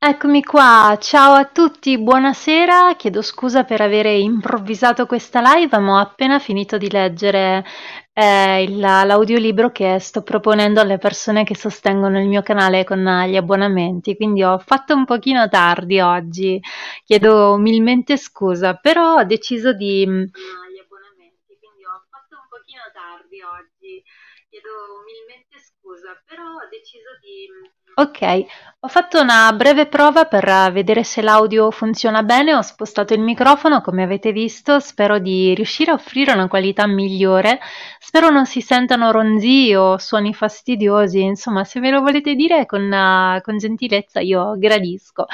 Eccomi qua, ciao a tutti, buonasera, chiedo scusa per avere improvvisato questa live, ma ho appena finito di leggere eh, il- l'audiolibro che sto proponendo alle persone che sostengono il mio canale con gli abbonamenti, quindi ho fatto un pochino tardi oggi, chiedo umilmente scusa, però ho deciso di... gli mm, abbonamenti, quindi ho fatto un pochino tardi oggi, chiedo umilmente scusa, però ho deciso di... Mm, Ok, ho fatto una breve prova per eh, vedere se l'audio funziona bene, ho spostato il microfono come avete visto, spero di riuscire a offrire una qualità migliore, spero non si sentano ronzi o suoni fastidiosi, insomma se me lo volete dire con, eh, con gentilezza io gradisco.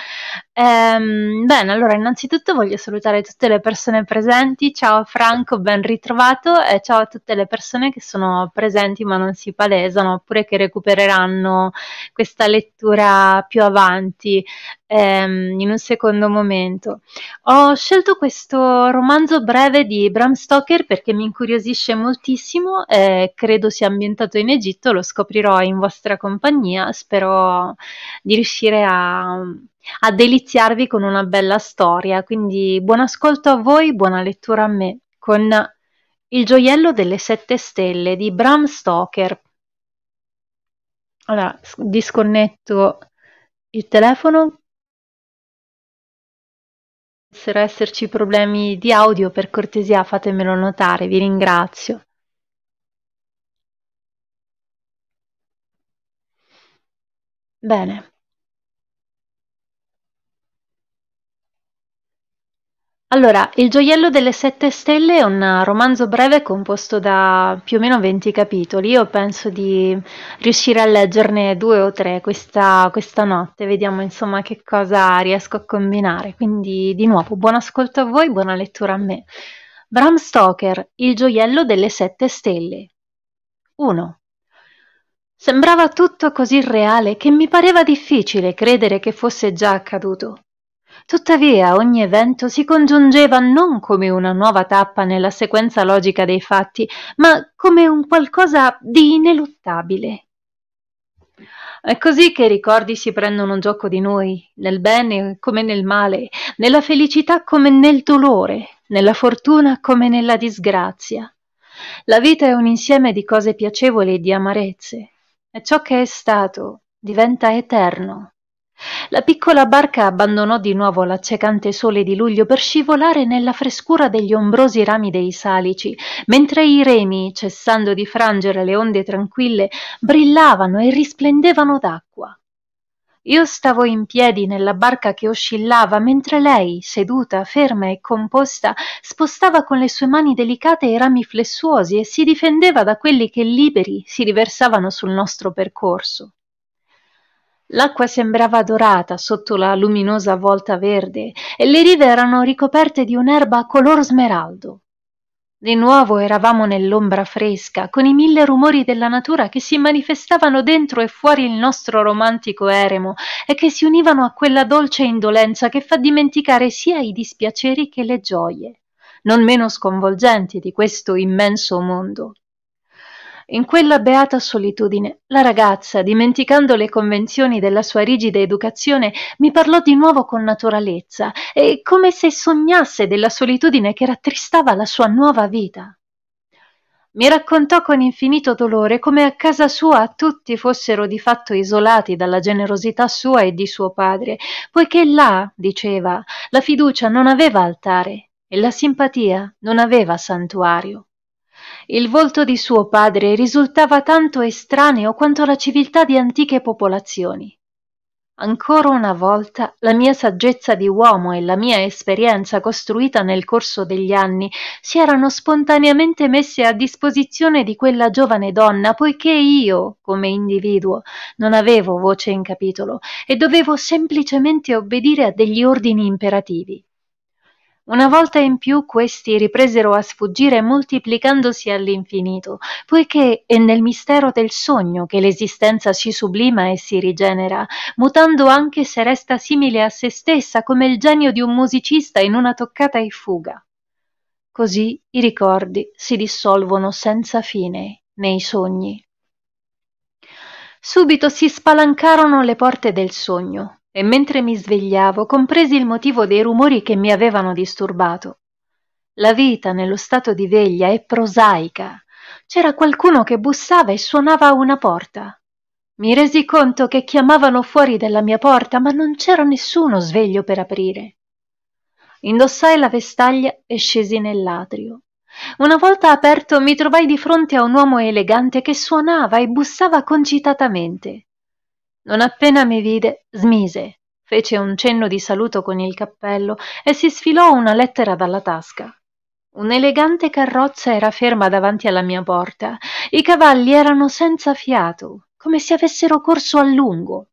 Ehm, bene, allora innanzitutto voglio salutare tutte le persone presenti, ciao Franco, ben ritrovato e ciao a tutte le persone che sono presenti ma non si palesano oppure che recupereranno questa lezione lettura più avanti, ehm, in un secondo momento. Ho scelto questo romanzo breve di Bram Stoker perché mi incuriosisce moltissimo, eh, credo sia ambientato in Egitto, lo scoprirò in vostra compagnia, spero di riuscire a, a deliziarvi con una bella storia, quindi buon ascolto a voi, buona lettura a me con Il gioiello delle sette stelle di Bram Stoker. Allora, disconnetto il telefono. Dovessero esserci problemi di audio, per cortesia fatemelo notare, vi ringrazio. Bene. Allora, Il gioiello delle sette stelle è un romanzo breve composto da più o meno 20 capitoli. Io penso di riuscire a leggerne due o tre questa, questa notte, vediamo insomma che cosa riesco a combinare. Quindi, di nuovo, buon ascolto a voi, buona lettura a me. Bram Stoker, Il gioiello delle sette stelle. 1. Sembrava tutto così reale che mi pareva difficile credere che fosse già accaduto. Tuttavia ogni evento si congiungeva non come una nuova tappa nella sequenza logica dei fatti, ma come un qualcosa di ineluttabile. È così che i ricordi si prendono gioco di noi, nel bene come nel male, nella felicità come nel dolore, nella fortuna come nella disgrazia. La vita è un insieme di cose piacevoli e di amarezze, e ciò che è stato diventa eterno. La piccola barca abbandonò di nuovo l'accecante sole di luglio per scivolare nella frescura degli ombrosi rami dei salici, mentre i remi, cessando di frangere le onde tranquille, brillavano e risplendevano d'acqua. Io stavo in piedi nella barca che oscillava, mentre lei, seduta, ferma e composta, spostava con le sue mani delicate i rami flessuosi e si difendeva da quelli che liberi si riversavano sul nostro percorso. L'acqua sembrava dorata sotto la luminosa volta verde e le rive erano ricoperte di un'erba color smeraldo. Di nuovo eravamo nell'ombra fresca, con i mille rumori della natura che si manifestavano dentro e fuori il nostro romantico eremo e che si univano a quella dolce indolenza che fa dimenticare sia i dispiaceri che le gioie, non meno sconvolgenti di questo immenso mondo. In quella beata solitudine, la ragazza, dimenticando le convenzioni della sua rigida educazione, mi parlò di nuovo con naturalezza e come se sognasse della solitudine che rattristava la sua nuova vita. Mi raccontò con infinito dolore come a casa sua tutti fossero di fatto isolati dalla generosità sua e di suo padre, poiché là, diceva, la fiducia non aveva altare e la simpatia non aveva santuario. Il volto di suo padre risultava tanto estraneo quanto la civiltà di antiche popolazioni. Ancora una volta la mia saggezza di uomo e la mia esperienza costruita nel corso degli anni si erano spontaneamente messe a disposizione di quella giovane donna poiché io, come individuo, non avevo voce in capitolo e dovevo semplicemente obbedire a degli ordini imperativi. Una volta in più questi ripresero a sfuggire moltiplicandosi all'infinito, poiché è nel mistero del sogno che l'esistenza si sublima e si rigenera, mutando anche se resta simile a se stessa come il genio di un musicista in una toccata e fuga. Così i ricordi si dissolvono senza fine nei sogni. Subito si spalancarono le porte del sogno, e mentre mi svegliavo compresi il motivo dei rumori che mi avevano disturbato. La vita nello stato di veglia è prosaica. C'era qualcuno che bussava e suonava a una porta. Mi resi conto che chiamavano fuori dalla mia porta, ma non c'era nessuno sveglio per aprire. Indossai la vestaglia e scesi nell'atrio. Una volta aperto mi trovai di fronte a un uomo elegante che suonava e bussava concitatamente non appena mi vide smise fece un cenno di saluto con il cappello e si sfilò una lettera dalla tasca un'elegante carrozza era ferma davanti alla mia porta i cavalli erano senza fiato come se avessero corso a lungo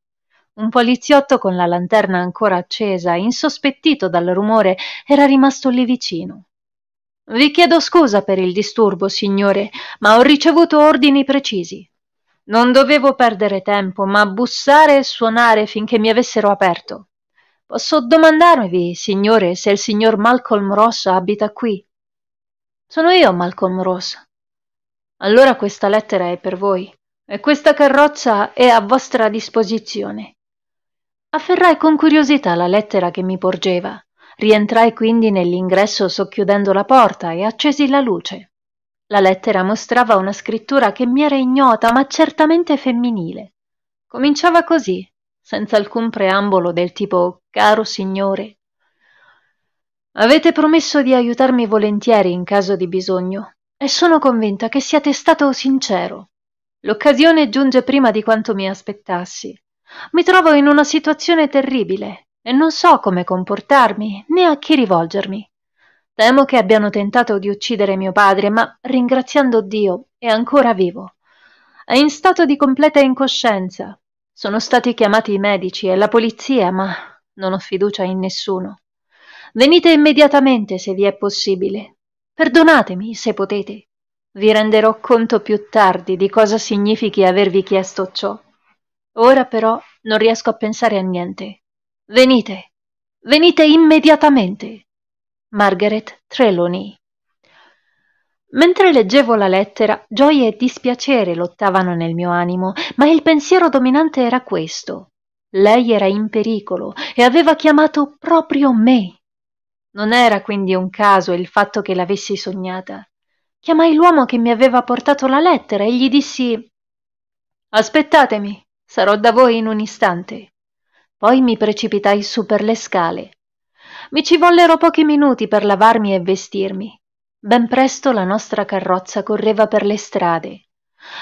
un poliziotto con la lanterna ancora accesa, insospettito dal rumore, era rimasto lì vicino. Vi chiedo scusa per il disturbo, signore, ma ho ricevuto ordini precisi. Non dovevo perdere tempo, ma bussare e suonare finché mi avessero aperto. Posso domandarvi, signore, se il signor Malcolm Ross abita qui? Sono io Malcolm Ross. Allora questa lettera è per voi e questa carrozza è a vostra disposizione. Afferrai con curiosità la lettera che mi porgeva. Rientrai quindi nell'ingresso socchiudendo la porta e accesi la luce. La lettera mostrava una scrittura che mi era ignota, ma certamente femminile. Cominciava così, senza alcun preambolo del tipo Caro signore. Avete promesso di aiutarmi volentieri in caso di bisogno, e sono convinta che siate stato sincero. L'occasione giunge prima di quanto mi aspettassi. Mi trovo in una situazione terribile e non so come comportarmi né a chi rivolgermi. Temo che abbiano tentato di uccidere mio padre, ma, ringraziando Dio, è ancora vivo. È in stato di completa incoscienza. Sono stati chiamati i medici e la polizia, ma non ho fiducia in nessuno. Venite immediatamente se vi è possibile. Perdonatemi se potete. Vi renderò conto più tardi di cosa significhi avervi chiesto ciò. Ora però non riesco a pensare a niente. Venite. Venite immediatamente. Margaret Trelawney. Mentre leggevo la lettera, gioia e dispiacere lottavano nel mio animo, ma il pensiero dominante era questo. Lei era in pericolo e aveva chiamato proprio me. Non era quindi un caso il fatto che l'avessi sognata. Chiamai l'uomo che mi aveva portato la lettera e gli dissi Aspettatemi, sarò da voi in un istante. Poi mi precipitai su per le scale mi ci vollero pochi minuti per lavarmi e vestirmi. Ben presto la nostra carrozza correva per le strade.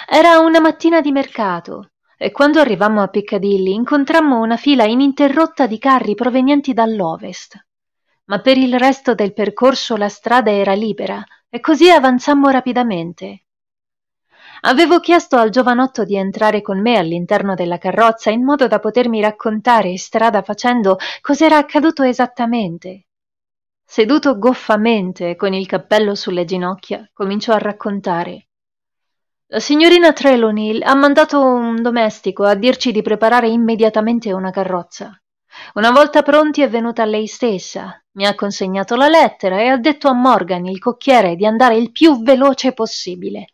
Era una mattina di mercato e quando arrivammo a Piccadilly incontrammo una fila ininterrotta di carri provenienti dall'ovest. Ma per il resto del percorso la strada era libera e così avanzammo rapidamente. Avevo chiesto al giovanotto di entrare con me all'interno della carrozza in modo da potermi raccontare, strada facendo, cos'era accaduto esattamente. Seduto goffamente, con il cappello sulle ginocchia, cominciò a raccontare. La signorina Trelawney ha mandato un domestico a dirci di preparare immediatamente una carrozza. Una volta pronti è venuta lei stessa, mi ha consegnato la lettera e ha detto a Morgan, il cocchiere, di andare il più veloce possibile.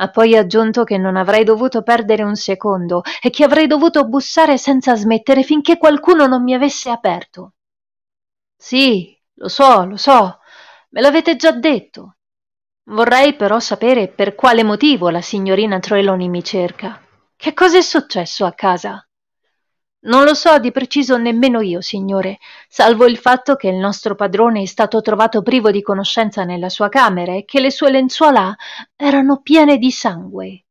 Ha poi aggiunto che non avrei dovuto perdere un secondo e che avrei dovuto bussare senza smettere finché qualcuno non mi avesse aperto. Sì, lo so, lo so, me l'avete già detto. Vorrei però sapere per quale motivo la signorina Trelawney mi cerca. Che cosa è successo a casa? Non lo so di preciso nemmeno io, signore, salvo il fatto che il nostro padrone è stato trovato privo di conoscenza nella sua camera e che le sue lenzuola erano piene di sangue.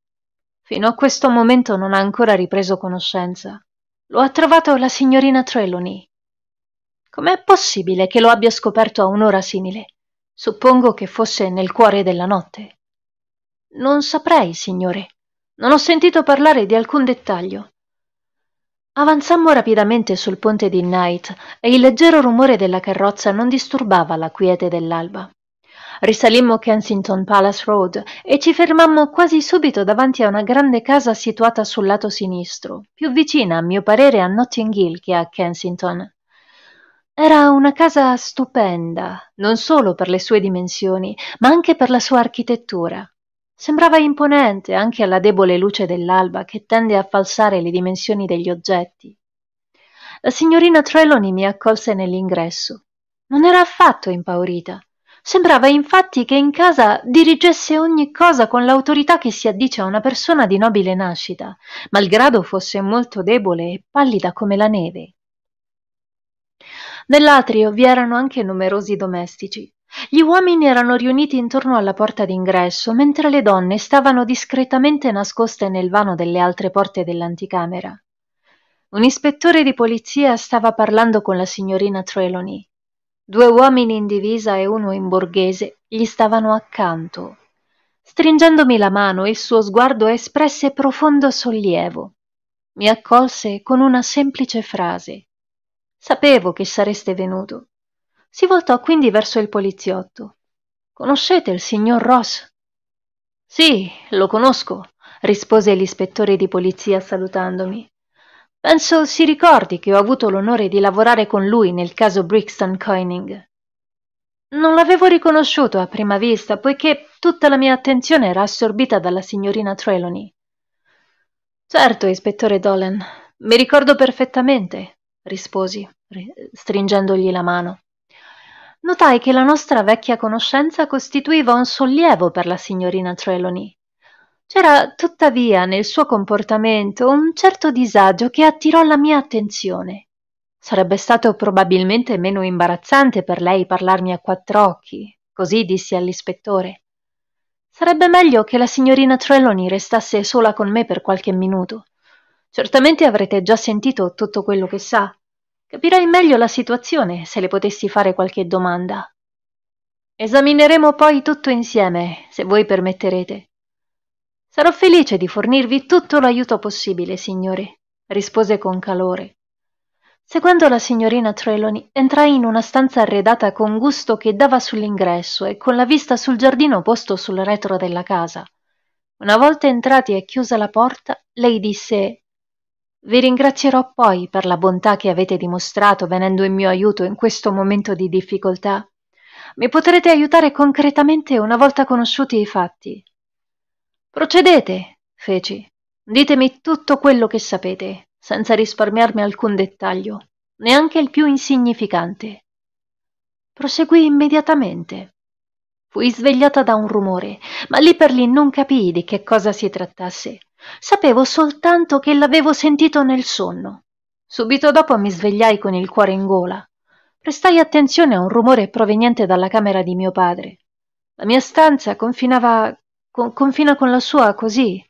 Fino a questo momento non ha ancora ripreso conoscenza. Lo ha trovato la signorina Trelawney. Com'è possibile che lo abbia scoperto a un'ora simile? Suppongo che fosse nel cuore della notte. Non saprei, signore. Non ho sentito parlare di alcun dettaglio avanzammo rapidamente sul ponte di knight e il leggero rumore della carrozza non disturbava la quiete dell'alba risalimmo kensington palace road e ci fermammo quasi subito davanti a una grande casa situata sul lato sinistro più vicina a mio parere a notting hill che a kensington era una casa stupenda non solo per le sue dimensioni ma anche per la sua architettura Sembrava imponente anche alla debole luce dell'alba che tende a falsare le dimensioni degli oggetti. La signorina Trelawney mi accolse nell'ingresso. Non era affatto impaurita. Sembrava infatti che in casa dirigesse ogni cosa con l'autorità che si addice a una persona di nobile nascita, malgrado fosse molto debole e pallida come la neve. Nell'atrio vi erano anche numerosi domestici. Gli uomini erano riuniti intorno alla porta d'ingresso, mentre le donne stavano discretamente nascoste nel vano delle altre porte dell'anticamera. Un ispettore di polizia stava parlando con la signorina Trelawney. Due uomini in divisa e uno in borghese gli stavano accanto. Stringendomi la mano, il suo sguardo espresse profondo sollievo. Mi accolse con una semplice frase. Sapevo che sareste venuto. Si voltò quindi verso il poliziotto. Conoscete il signor Ross? Sì, lo conosco, rispose l'ispettore di polizia salutandomi. Penso si ricordi che ho avuto l'onore di lavorare con lui nel caso Brixton Coining. Non l'avevo riconosciuto a prima vista, poiché tutta la mia attenzione era assorbita dalla signorina Trelawney. Certo, ispettore Dolan, mi ricordo perfettamente, risposi, stringendogli la mano notai che la nostra vecchia conoscenza costituiva un sollievo per la signorina Trelawney. C'era tuttavia nel suo comportamento un certo disagio che attirò la mia attenzione. Sarebbe stato probabilmente meno imbarazzante per lei parlarmi a quattro occhi, così dissi all'ispettore. Sarebbe meglio che la signorina Trelawney restasse sola con me per qualche minuto. Certamente avrete già sentito tutto quello che sa. Capirei meglio la situazione se le potessi fare qualche domanda. Esamineremo poi tutto insieme, se voi permetterete. Sarò felice di fornirvi tutto l'aiuto possibile, signore, rispose con calore. Seguendo la signorina Trelawney, entrai in una stanza arredata con gusto che dava sull'ingresso e con la vista sul giardino posto sul retro della casa. Una volta entrati e chiusa la porta, lei disse vi ringrazierò poi per la bontà che avete dimostrato venendo in mio aiuto in questo momento di difficoltà. Mi potrete aiutare concretamente una volta conosciuti i fatti. Procedete, feci. Ditemi tutto quello che sapete, senza risparmiarmi alcun dettaglio, neanche il più insignificante. Proseguì immediatamente. Fui svegliata da un rumore, ma lì per lì non capii di che cosa si trattasse. Sapevo soltanto che l'avevo sentito nel sonno. Subito dopo mi svegliai con il cuore in gola. Prestai attenzione a un rumore proveniente dalla camera di mio padre. La mia stanza confinava con, confina con la sua così.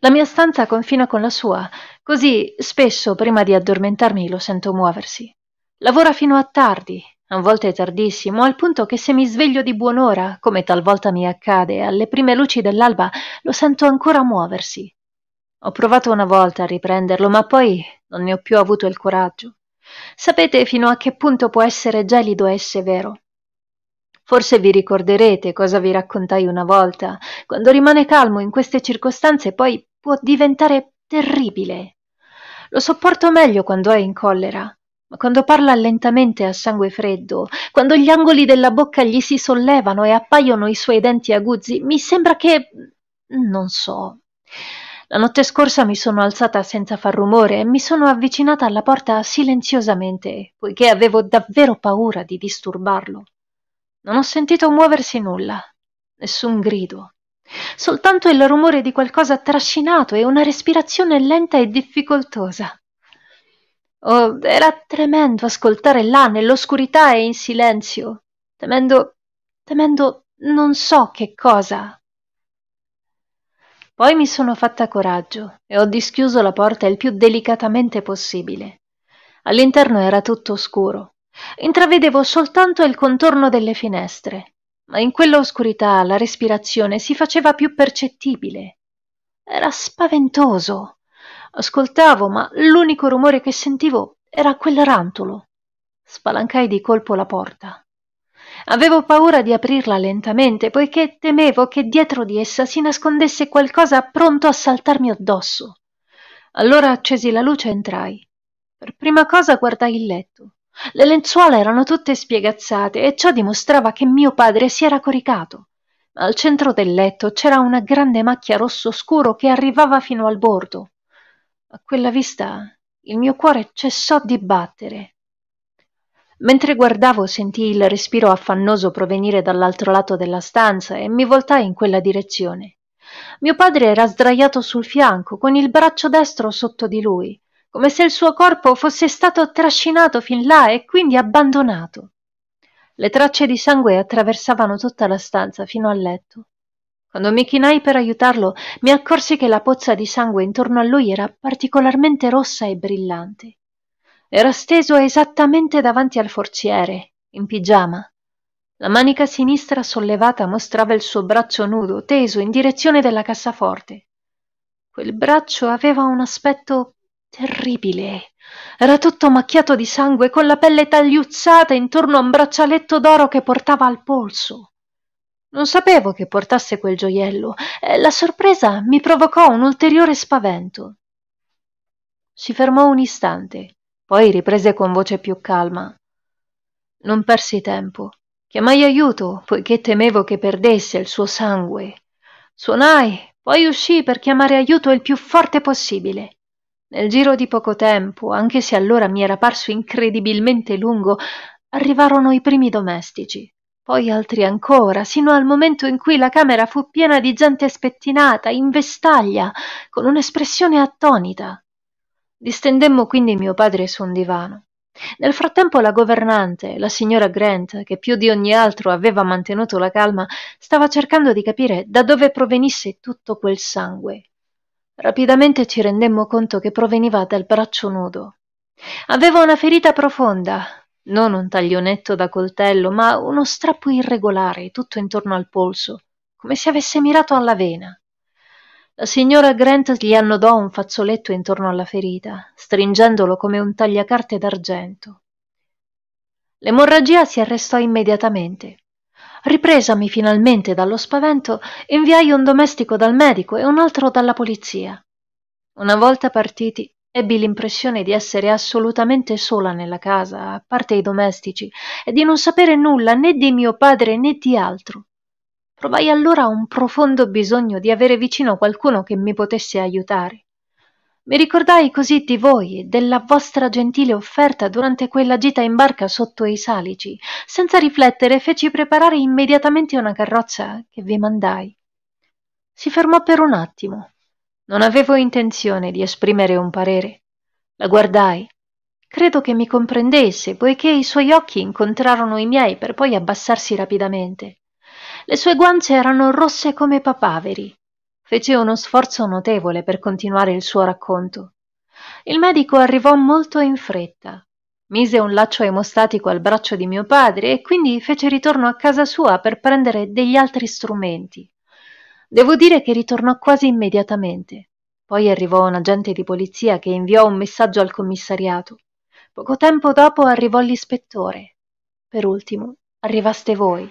La mia stanza confina con la sua, così spesso prima di addormentarmi lo sento muoversi. Lavora fino a tardi a volte è tardissimo, al punto che se mi sveglio di buon'ora, come talvolta mi accade, alle prime luci dell'alba lo sento ancora muoversi. Ho provato una volta a riprenderlo, ma poi non ne ho più avuto il coraggio. Sapete fino a che punto può essere gelido e severo. Forse vi ricorderete cosa vi raccontai una volta. Quando rimane calmo in queste circostanze poi può diventare terribile. Lo sopporto meglio quando è in collera ma quando parla lentamente a sangue freddo, quando gli angoli della bocca gli si sollevano e appaiono i suoi denti aguzzi, mi sembra che... non so. La notte scorsa mi sono alzata senza far rumore e mi sono avvicinata alla porta silenziosamente, poiché avevo davvero paura di disturbarlo. Non ho sentito muoversi nulla, nessun grido, soltanto il rumore di qualcosa trascinato e una respirazione lenta e difficoltosa. Oh, era tremendo ascoltare là nell'oscurità e in silenzio, temendo, temendo non so che cosa. Poi mi sono fatta coraggio e ho dischiuso la porta il più delicatamente possibile. All'interno era tutto oscuro. Intravedevo soltanto il contorno delle finestre, ma in quella oscurità la respirazione si faceva più percettibile. Era spaventoso ascoltavo ma l'unico rumore che sentivo era quel rantolo spalancai di colpo la porta avevo paura di aprirla lentamente poiché temevo che dietro di essa si nascondesse qualcosa pronto a saltarmi addosso allora accesi la luce e entrai per prima cosa guardai il letto le lenzuola erano tutte spiegazzate e ciò dimostrava che mio padre si era coricato. Al centro del letto c'era una grande macchia rosso scuro che arrivava fino al bordo a quella vista il mio cuore cessò di battere. Mentre guardavo sentii il respiro affannoso provenire dall'altro lato della stanza e mi voltai in quella direzione. Mio padre era sdraiato sul fianco, con il braccio destro sotto di lui, come se il suo corpo fosse stato trascinato fin là e quindi abbandonato. Le tracce di sangue attraversavano tutta la stanza fino al letto. Quando mi chinai per aiutarlo, mi accorsi che la pozza di sangue intorno a lui era particolarmente rossa e brillante. Era steso esattamente davanti al forziere, in pigiama. La manica sinistra sollevata mostrava il suo braccio nudo, teso in direzione della cassaforte. Quel braccio aveva un aspetto terribile. Era tutto macchiato di sangue, con la pelle tagliuzzata intorno a un braccialetto d'oro che portava al polso. Non sapevo che portasse quel gioiello. Eh, la sorpresa mi provocò un ulteriore spavento. Si fermò un istante, poi riprese con voce più calma. Non persi tempo. Chiamai aiuto, poiché temevo che perdesse il suo sangue. Suonai, poi uscii per chiamare aiuto il più forte possibile. Nel giro di poco tempo, anche se allora mi era parso incredibilmente lungo, arrivarono i primi domestici poi altri ancora, sino al momento in cui la camera fu piena di gente spettinata, in vestaglia, con un'espressione attonita. Distendemmo quindi mio padre su un divano. Nel frattempo la governante, la signora Grant, che più di ogni altro aveva mantenuto la calma, stava cercando di capire da dove provenisse tutto quel sangue. Rapidamente ci rendemmo conto che proveniva dal braccio nudo. Aveva una ferita profonda, non un taglionetto da coltello, ma uno strappo irregolare tutto intorno al polso, come se avesse mirato alla vena. La signora Grant gli annodò un fazzoletto intorno alla ferita, stringendolo come un tagliacarte d'argento. L'emorragia si arrestò immediatamente. Ripresami finalmente dallo spavento, inviai un domestico dal medico e un altro dalla polizia. Una volta partiti, ebbi l'impressione di essere assolutamente sola nella casa a parte i domestici e di non sapere nulla né di mio padre né di altro provai allora un profondo bisogno di avere vicino qualcuno che mi potesse aiutare mi ricordai così di voi e della vostra gentile offerta durante quella gita in barca sotto i salici. Senza riflettere feci preparare immediatamente una carrozza che vi mandai. Si fermò per un attimo, non avevo intenzione di esprimere un parere. La guardai. Credo che mi comprendesse, poiché i suoi occhi incontrarono i miei per poi abbassarsi rapidamente. Le sue guance erano rosse come papaveri. Fece uno sforzo notevole per continuare il suo racconto. Il medico arrivò molto in fretta. Mise un laccio emostatico al braccio di mio padre e quindi fece ritorno a casa sua per prendere degli altri strumenti. Devo dire che ritornò quasi immediatamente. Poi arrivò un agente di polizia che inviò un messaggio al commissariato. Poco tempo dopo arrivò l'ispettore. Per ultimo arrivaste voi.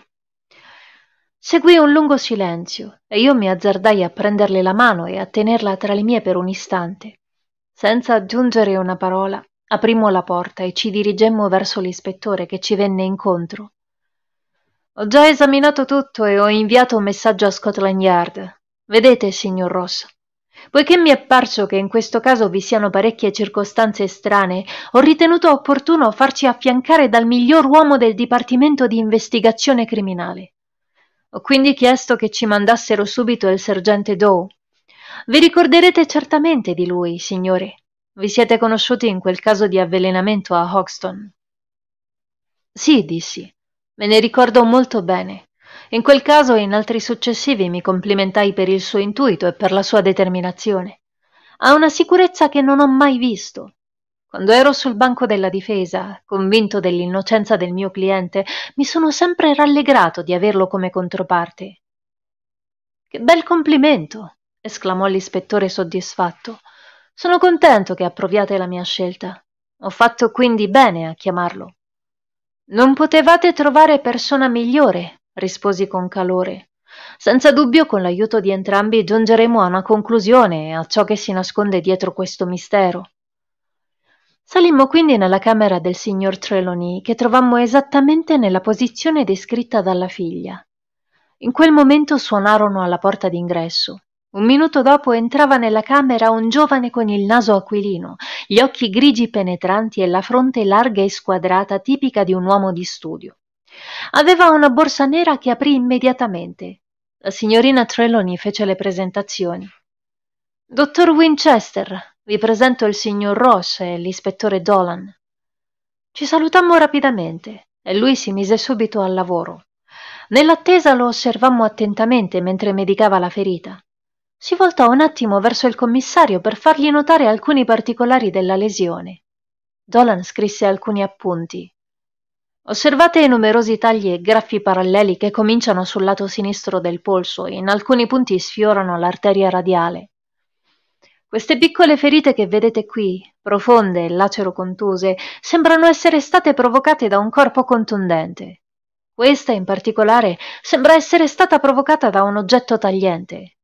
Seguì un lungo silenzio e io mi azzardai a prenderle la mano e a tenerla tra le mie per un istante. Senza aggiungere una parola, aprimmo la porta e ci dirigemmo verso l'ispettore che ci venne incontro. Ho già esaminato tutto e ho inviato un messaggio a Scotland Yard. Vedete, signor Ross, poiché mi è parso che in questo caso vi siano parecchie circostanze strane, ho ritenuto opportuno farci affiancare dal miglior uomo del Dipartimento di Investigazione Criminale. Ho quindi chiesto che ci mandassero subito il sergente Doe. Vi ricorderete certamente di lui, signore. Vi siete conosciuti in quel caso di avvelenamento a Hoxton. Sì, dissi. Me ne ricordo molto bene. In quel caso e in altri successivi mi complimentai per il suo intuito e per la sua determinazione. Ha una sicurezza che non ho mai visto. Quando ero sul banco della difesa, convinto dell'innocenza del mio cliente, mi sono sempre rallegrato di averlo come controparte. Che bel complimento! esclamò l'ispettore soddisfatto. Sono contento che approviate la mia scelta. Ho fatto quindi bene a chiamarlo. Non potevate trovare persona migliore, risposi con calore. Senza dubbio, con l'aiuto di entrambi, giungeremo a una conclusione a ciò che si nasconde dietro questo mistero. Salimmo quindi nella camera del signor Trelawney, che trovammo esattamente nella posizione descritta dalla figlia. In quel momento suonarono alla porta d'ingresso un minuto dopo entrava nella camera un giovane con il naso aquilino gli occhi grigi penetranti e la fronte larga e squadrata tipica di un uomo di studio aveva una borsa nera che aprì immediatamente la signorina trelawney fece le presentazioni dottor winchester vi presento il signor ross e l'ispettore dolan ci salutammo rapidamente e lui si mise subito al lavoro nell'attesa lo osservammo attentamente mentre medicava la ferita si voltò un attimo verso il commissario per fargli notare alcuni particolari della lesione. Dolan scrisse alcuni appunti. Osservate i numerosi tagli e graffi paralleli che cominciano sul lato sinistro del polso e in alcuni punti sfiorano l'arteria radiale. Queste piccole ferite che vedete qui, profonde e lacero contuse, sembrano essere state provocate da un corpo contundente. Questa in particolare sembra essere stata provocata da un oggetto tagliente.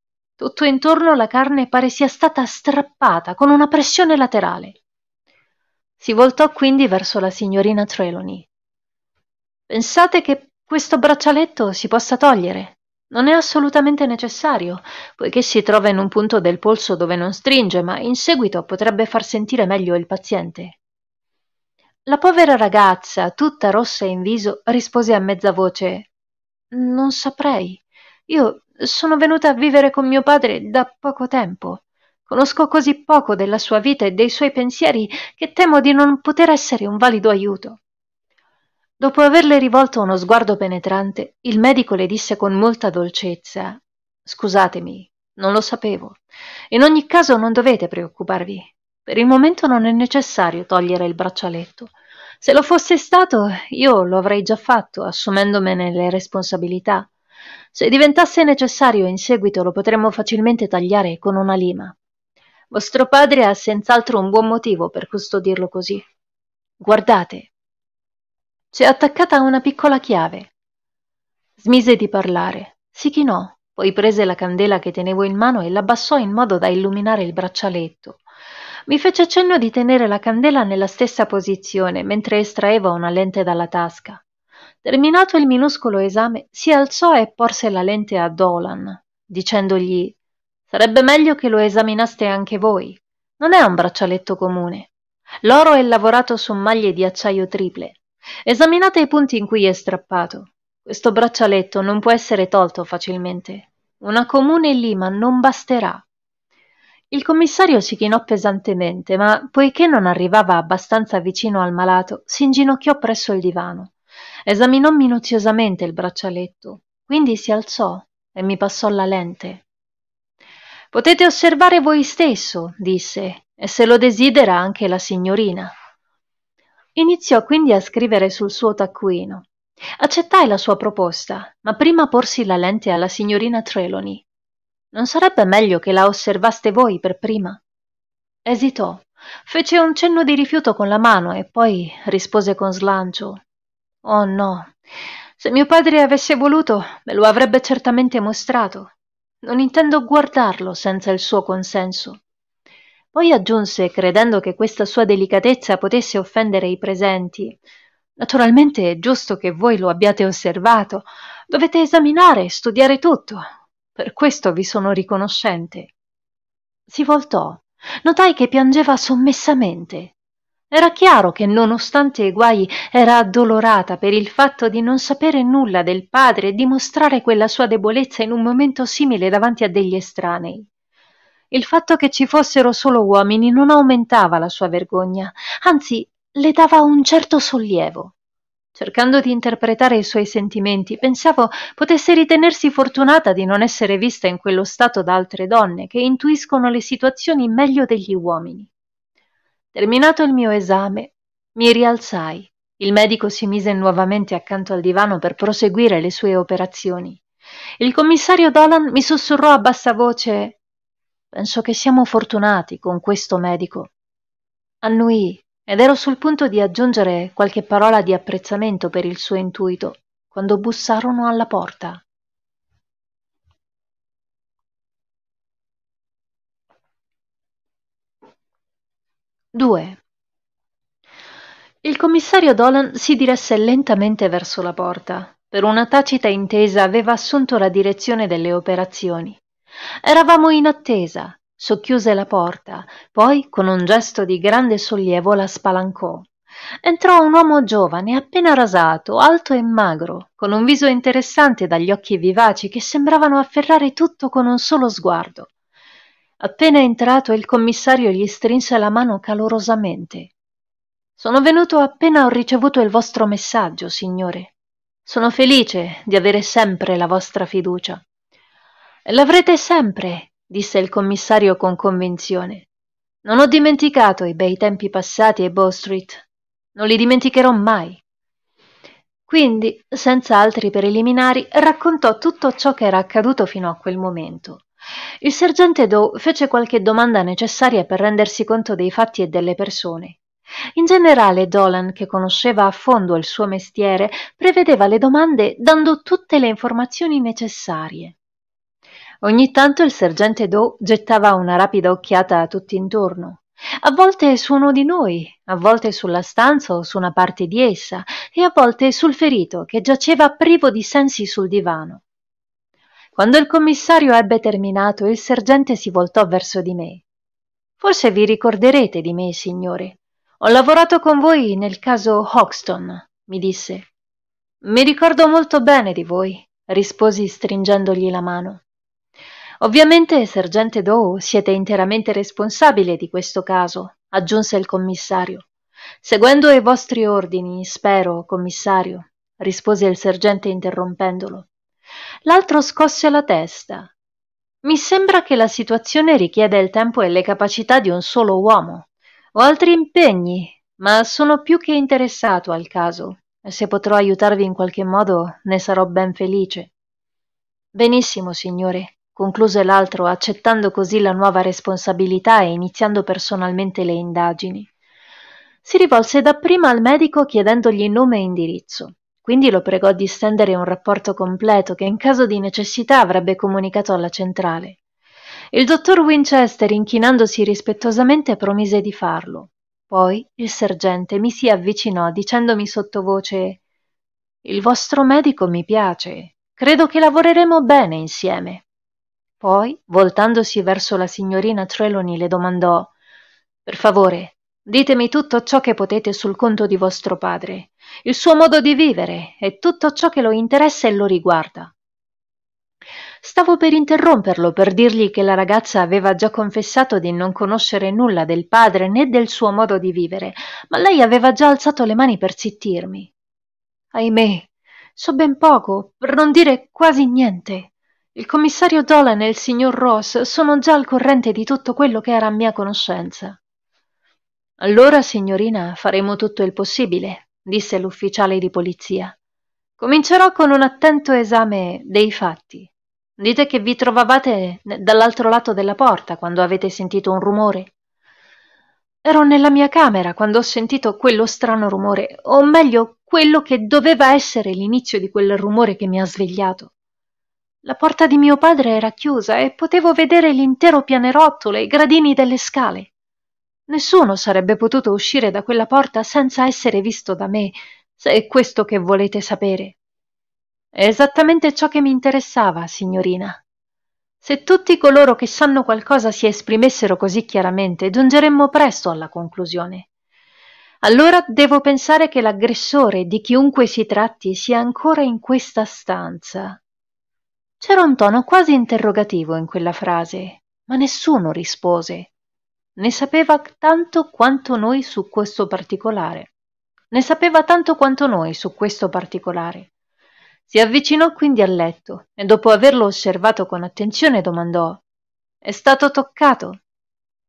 Tutto intorno la carne pare sia stata strappata con una pressione laterale. Si voltò quindi verso la signorina Trelawney. Pensate che questo braccialetto si possa togliere? Non è assolutamente necessario, poiché si trova in un punto del polso dove non stringe, ma in seguito potrebbe far sentire meglio il paziente. La povera ragazza, tutta rossa in viso, rispose a mezza voce Non saprei. Io sono venuta a vivere con mio padre da poco tempo. Conosco così poco della sua vita e dei suoi pensieri che temo di non poter essere un valido aiuto. Dopo averle rivolto uno sguardo penetrante, il medico le disse con molta dolcezza Scusatemi, non lo sapevo. In ogni caso non dovete preoccuparvi. Per il momento non è necessario togliere il braccialetto. Se lo fosse stato, io lo avrei già fatto, assumendomene le responsabilità. Se diventasse necessario in seguito lo potremmo facilmente tagliare con una lima. Vostro padre ha senz'altro un buon motivo per custodirlo così. Guardate. C'è attaccata una piccola chiave. Smise di parlare, si chinò, poi prese la candela che tenevo in mano e l'abbassò in modo da illuminare il braccialetto. Mi fece cenno di tenere la candela nella stessa posizione mentre estraeva una lente dalla tasca terminato il minuscolo esame si alzò e porse la lente a dolan dicendogli sarebbe meglio che lo esaminaste anche voi non è un braccialetto comune l'oro è lavorato su maglie di acciaio triple esaminate i punti in cui è strappato questo braccialetto non può essere tolto facilmente una comune lima non basterà il commissario si chinò pesantemente ma poiché non arrivava abbastanza vicino al malato s'inginocchiò presso il divano esaminò minuziosamente il braccialetto quindi si alzò e mi passò la lente potete osservare voi stesso disse e se lo desidera anche la signorina iniziò quindi a scrivere sul suo taccuino accettai la sua proposta ma prima porsi la lente alla signorina trelawney non sarebbe meglio che la osservaste voi per prima esitò fece un cenno di rifiuto con la mano e poi rispose con slancio Oh no, se mio padre avesse voluto, me lo avrebbe certamente mostrato. Non intendo guardarlo senza il suo consenso. Poi aggiunse, credendo che questa sua delicatezza potesse offendere i presenti. Naturalmente è giusto che voi lo abbiate osservato. Dovete esaminare, studiare tutto. Per questo vi sono riconoscente. Si voltò. Notai che piangeva sommessamente era chiaro che, nonostante i guai, era addolorata per il fatto di non sapere nulla del padre e dimostrare quella sua debolezza in un momento simile davanti a degli estranei. Il fatto che ci fossero solo uomini non aumentava la sua vergogna, anzi le dava un certo sollievo. Cercando di interpretare i suoi sentimenti, pensavo potesse ritenersi fortunata di non essere vista in quello stato da altre donne che intuiscono le situazioni meglio degli uomini. Terminato il mio esame, mi rialzai. Il medico si mise nuovamente accanto al divano per proseguire le sue operazioni. Il commissario Dolan mi sussurrò a bassa voce Penso che siamo fortunati con questo medico. Annui ed ero sul punto di aggiungere qualche parola di apprezzamento per il suo intuito, quando bussarono alla porta. Due. Il commissario Dolan si diresse lentamente verso la porta. Per una tacita intesa aveva assunto la direzione delle operazioni. Eravamo in attesa. Socchiuse la porta, poi con un gesto di grande sollievo la spalancò. Entrò un uomo giovane, appena rasato, alto e magro, con un viso interessante dagli occhi vivaci che sembravano afferrare tutto con un solo sguardo. Appena entrato il commissario gli strinse la mano calorosamente. Sono venuto appena ho ricevuto il vostro messaggio, signore. Sono felice di avere sempre la vostra fiducia. L'avrete sempre, disse il commissario con convinzione. Non ho dimenticato i bei tempi passati a Bow Street. Non li dimenticherò mai. Quindi, senza altri preliminari, raccontò tutto ciò che era accaduto fino a quel momento. Il sergente Doe fece qualche domanda necessaria per rendersi conto dei fatti e delle persone. In generale Dolan, che conosceva a fondo il suo mestiere, prevedeva le domande dando tutte le informazioni necessarie. Ogni tanto il sergente Doe gettava una rapida occhiata a tutti intorno, a volte su uno di noi, a volte sulla stanza o su una parte di essa, e a volte sul ferito che giaceva privo di sensi sul divano quando il commissario ebbe terminato il sergente si voltò verso di me forse vi ricorderete di me signore ho lavorato con voi nel caso hoxton mi disse mi ricordo molto bene di voi risposi stringendogli la mano ovviamente sergente doe siete interamente responsabile di questo caso aggiunse il commissario seguendo i vostri ordini spero commissario rispose il sergente interrompendolo L'altro scosse la testa. Mi sembra che la situazione richieda il tempo e le capacità di un solo uomo. Ho altri impegni, ma sono più che interessato al caso se potrò aiutarvi in qualche modo ne sarò ben felice. Benissimo, signore, concluse l'altro, accettando così la nuova responsabilità e iniziando personalmente le indagini. Si rivolse dapprima al medico chiedendogli nome e indirizzo. Quindi lo pregò di stendere un rapporto completo che in caso di necessità avrebbe comunicato alla centrale. Il dottor Winchester, inchinandosi rispettosamente, promise di farlo. Poi il sergente mi si avvicinò dicendomi sottovoce Il vostro medico mi piace. Credo che lavoreremo bene insieme. Poi, voltandosi verso la signorina Trelawney, le domandò Per favore, Ditemi tutto ciò che potete sul conto di vostro padre, il suo modo di vivere e tutto ciò che lo interessa e lo riguarda. Stavo per interromperlo per dirgli che la ragazza aveva già confessato di non conoscere nulla del padre né del suo modo di vivere, ma lei aveva già alzato le mani per zittirmi. Ahimè, so ben poco, per non dire quasi niente. Il commissario Dolan e il signor Ross sono già al corrente di tutto quello che era a mia conoscenza. Allora, signorina, faremo tutto il possibile, disse l'ufficiale di polizia. Comincerò con un attento esame dei fatti. Dite che vi trovavate dall'altro lato della porta quando avete sentito un rumore. Ero nella mia camera quando ho sentito quello strano rumore, o meglio, quello che doveva essere l'inizio di quel rumore che mi ha svegliato. La porta di mio padre era chiusa e potevo vedere l'intero pianerottolo e i gradini delle scale. Nessuno sarebbe potuto uscire da quella porta senza essere visto da me, se è questo che volete sapere. È esattamente ciò che mi interessava, signorina. Se tutti coloro che sanno qualcosa si esprimessero così chiaramente, giungeremmo presto alla conclusione. Allora devo pensare che l'aggressore, di chiunque si tratti, sia ancora in questa stanza. C'era un tono quasi interrogativo in quella frase, ma nessuno rispose. Ne sapeva tanto quanto noi su questo particolare. Ne sapeva tanto quanto noi su questo particolare. Si avvicinò quindi al letto e dopo averlo osservato con attenzione domandò È stato toccato?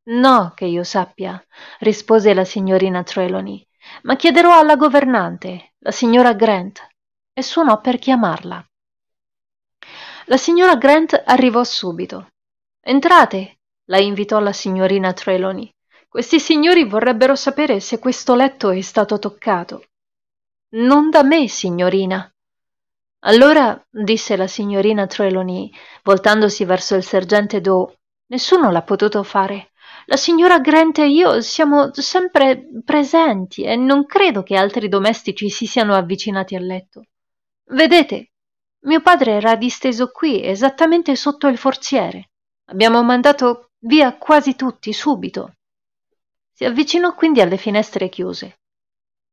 No, che io sappia, rispose la signorina Trelawney, ma chiederò alla governante, la signora Grant, e suonò per chiamarla. La signora Grant arrivò subito. Entrate, la invitò la signorina Trelawney. Questi signori vorrebbero sapere se questo letto è stato toccato. Non da me, signorina. Allora, disse la signorina Trelawney, voltandosi verso il sergente Doe, nessuno l'ha potuto fare. La signora Grant e io siamo sempre presenti e non credo che altri domestici si siano avvicinati al letto. Vedete, mio padre era disteso qui, esattamente sotto il forziere. Abbiamo mandato Via quasi tutti, subito! Si avvicinò quindi alle finestre chiuse.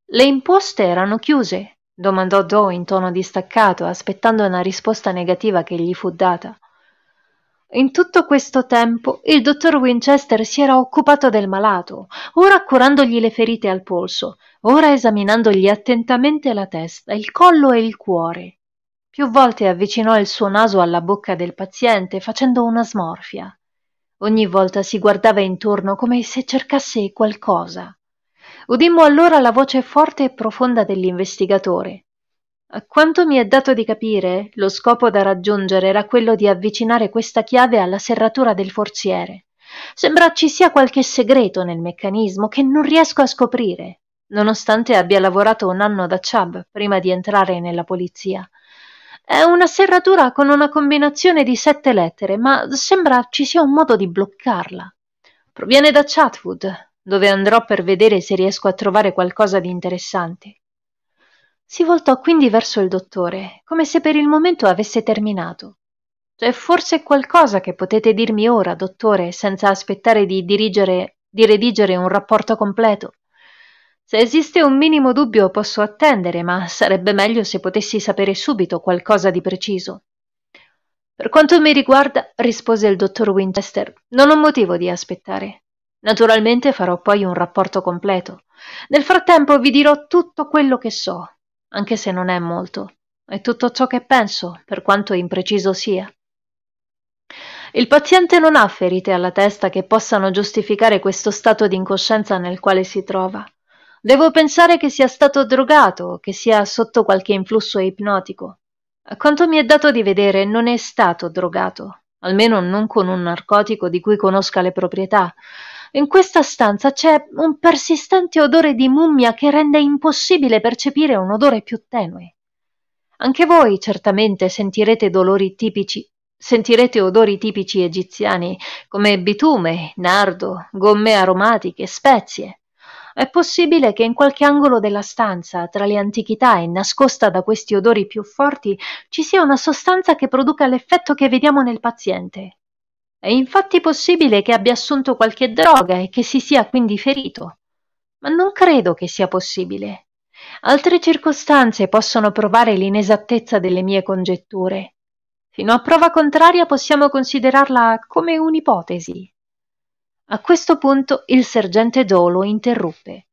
Le imposte erano chiuse? domandò Joe in tono distaccato, aspettando una risposta negativa che gli fu data. In tutto questo tempo il dottor Winchester si era occupato del malato, ora curandogli le ferite al polso, ora esaminandogli attentamente la testa, il collo e il cuore. Più volte avvicinò il suo naso alla bocca del paziente facendo una smorfia. Ogni volta si guardava intorno come se cercasse qualcosa. Udimmo allora la voce forte e profonda dell'investigatore. A quanto mi è dato di capire, lo scopo da raggiungere era quello di avvicinare questa chiave alla serratura del forziere. Sembra ci sia qualche segreto nel meccanismo che non riesco a scoprire, nonostante abbia lavorato un anno da Chubb prima di entrare nella polizia. È una serratura con una combinazione di sette lettere, ma sembra ci sia un modo di bloccarla. Proviene da Chatwood, dove andrò per vedere se riesco a trovare qualcosa di interessante. Si voltò quindi verso il dottore, come se per il momento avesse terminato. C'è forse qualcosa che potete dirmi ora, dottore, senza aspettare di dirigere di redigere un rapporto completo. Se esiste un minimo dubbio posso attendere, ma sarebbe meglio se potessi sapere subito qualcosa di preciso. Per quanto mi riguarda, rispose il dottor Winchester, non ho motivo di aspettare. Naturalmente farò poi un rapporto completo. Nel frattempo vi dirò tutto quello che so, anche se non è molto, e tutto ciò che penso, per quanto impreciso sia. Il paziente non ha ferite alla testa che possano giustificare questo stato di incoscienza nel quale si trova. Devo pensare che sia stato drogato, che sia sotto qualche influsso ipnotico. A quanto mi è dato di vedere, non è stato drogato, almeno non con un narcotico di cui conosca le proprietà. In questa stanza c'è un persistente odore di mummia che rende impossibile percepire un odore più tenue. Anche voi certamente sentirete dolori tipici, sentirete odori tipici egiziani come bitume, nardo, gomme aromatiche, spezie. È possibile che in qualche angolo della stanza, tra le antichità e nascosta da questi odori più forti, ci sia una sostanza che produca l'effetto che vediamo nel paziente. È infatti possibile che abbia assunto qualche droga e che si sia quindi ferito. Ma non credo che sia possibile. Altre circostanze possono provare l'inesattezza delle mie congetture. Fino a prova contraria possiamo considerarla come un'ipotesi. A questo punto il sergente Dolo interruppe.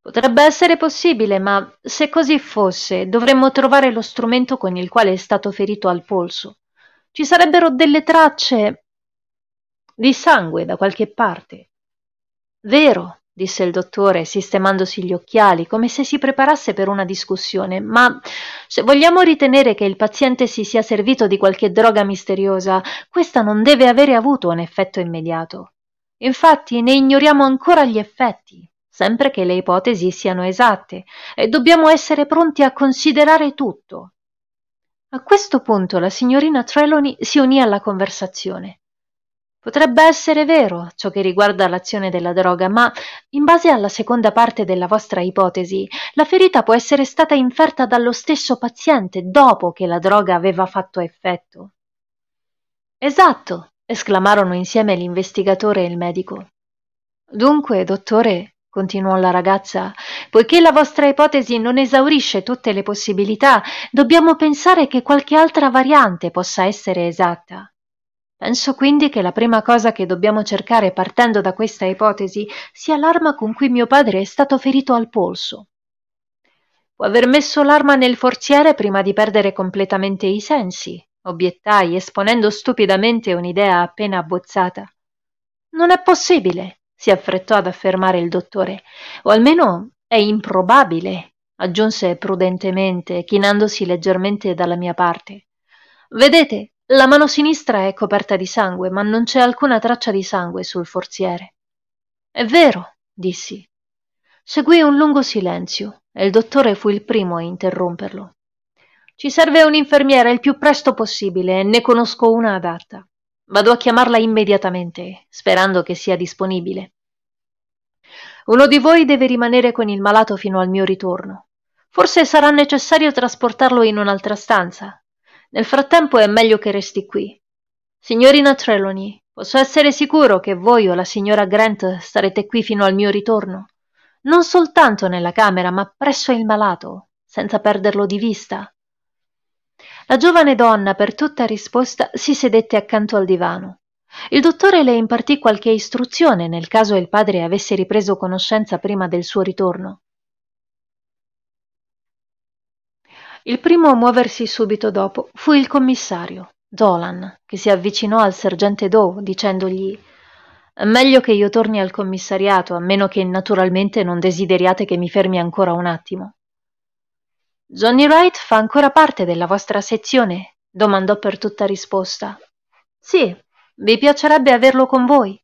Potrebbe essere possibile, ma se così fosse, dovremmo trovare lo strumento con il quale è stato ferito al polso. Ci sarebbero delle tracce di sangue da qualche parte. Vero, disse il dottore, sistemandosi gli occhiali, come se si preparasse per una discussione, ma se vogliamo ritenere che il paziente si sia servito di qualche droga misteriosa, questa non deve avere avuto un effetto immediato. Infatti ne ignoriamo ancora gli effetti, sempre che le ipotesi siano esatte, e dobbiamo essere pronti a considerare tutto. A questo punto la signorina Trelawney si unì alla conversazione. Potrebbe essere vero ciò che riguarda l'azione della droga, ma in base alla seconda parte della vostra ipotesi, la ferita può essere stata inferta dallo stesso paziente dopo che la droga aveva fatto effetto. Esatto, esclamarono insieme l'investigatore e il medico. Dunque, dottore, continuò la ragazza, poiché la vostra ipotesi non esaurisce tutte le possibilità, dobbiamo pensare che qualche altra variante possa essere esatta. Penso quindi che la prima cosa che dobbiamo cercare partendo da questa ipotesi sia l'arma con cui mio padre è stato ferito al polso. Può aver messo l'arma nel forziere prima di perdere completamente i sensi, obiettai, esponendo stupidamente un'idea appena abbozzata. Non è possibile, si affrettò ad affermare il dottore, o almeno è improbabile, aggiunse prudentemente, chinandosi leggermente dalla mia parte. Vedete, la mano sinistra è coperta di sangue, ma non c'è alcuna traccia di sangue sul forziere. È vero, dissi. Seguì un lungo silenzio e il dottore fu il primo a interromperlo. Ci serve un'infermiera il più presto possibile e ne conosco una adatta. Vado a chiamarla immediatamente, sperando che sia disponibile. Uno di voi deve rimanere con il malato fino al mio ritorno. Forse sarà necessario trasportarlo in un'altra stanza. Nel frattempo è meglio che resti qui. Signorina Trelawney, posso essere sicuro che voi o la signora Grant starete qui fino al mio ritorno? Non soltanto nella camera, ma presso il malato, senza perderlo di vista la giovane donna, per tutta risposta, si sedette accanto al divano. Il dottore le impartì qualche istruzione nel caso il padre avesse ripreso conoscenza prima del suo ritorno. Il primo a muoversi subito dopo fu il commissario, Dolan, che si avvicinò al sergente Doe dicendogli Meglio che io torni al commissariato, a meno che naturalmente non desideriate che mi fermi ancora un attimo. Johnny Wright fa ancora parte della vostra sezione? domandò per tutta risposta. Sì, vi piacerebbe averlo con voi?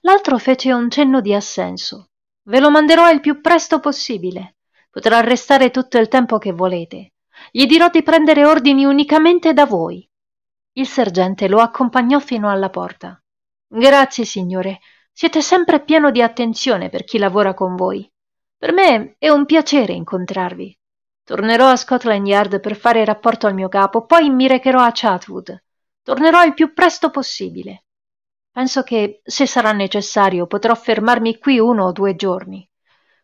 L'altro fece un cenno di assenso. Ve lo manderò il più presto possibile. Potrà restare tutto il tempo che volete. Gli dirò di prendere ordini unicamente da voi. Il sergente lo accompagnò fino alla porta. Grazie, signore. Siete sempre pieno di attenzione per chi lavora con voi. Per me è un piacere incontrarvi. Tornerò a Scotland Yard per fare il rapporto al mio capo, poi mi recherò a Chatwood. Tornerò il più presto possibile. Penso che, se sarà necessario, potrò fermarmi qui uno o due giorni.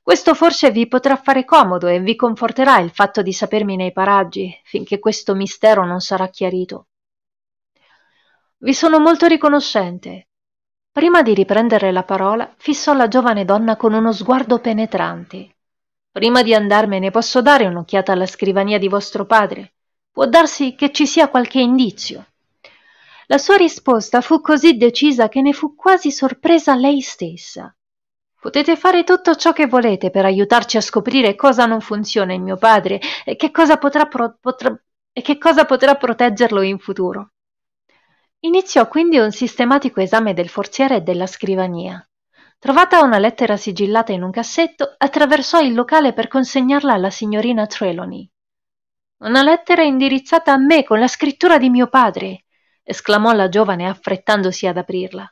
Questo forse vi potrà fare comodo e vi conforterà il fatto di sapermi nei paraggi, finché questo mistero non sarà chiarito. Vi sono molto riconoscente. Prima di riprendere la parola, fissò la giovane donna con uno sguardo penetrante. Prima di andarmene posso dare un'occhiata alla scrivania di vostro padre. Può darsi che ci sia qualche indizio. La sua risposta fu così decisa che ne fu quasi sorpresa lei stessa. Potete fare tutto ciò che volete per aiutarci a scoprire cosa non funziona in mio padre e che cosa potrà, pro- potrà, e che cosa potrà proteggerlo in futuro. Iniziò quindi un sistematico esame del forziere e della scrivania. Trovata una lettera sigillata in un cassetto, attraversò il locale per consegnarla alla signorina Trelawney. Una lettera indirizzata a me con la scrittura di mio padre, esclamò la giovane affrettandosi ad aprirla.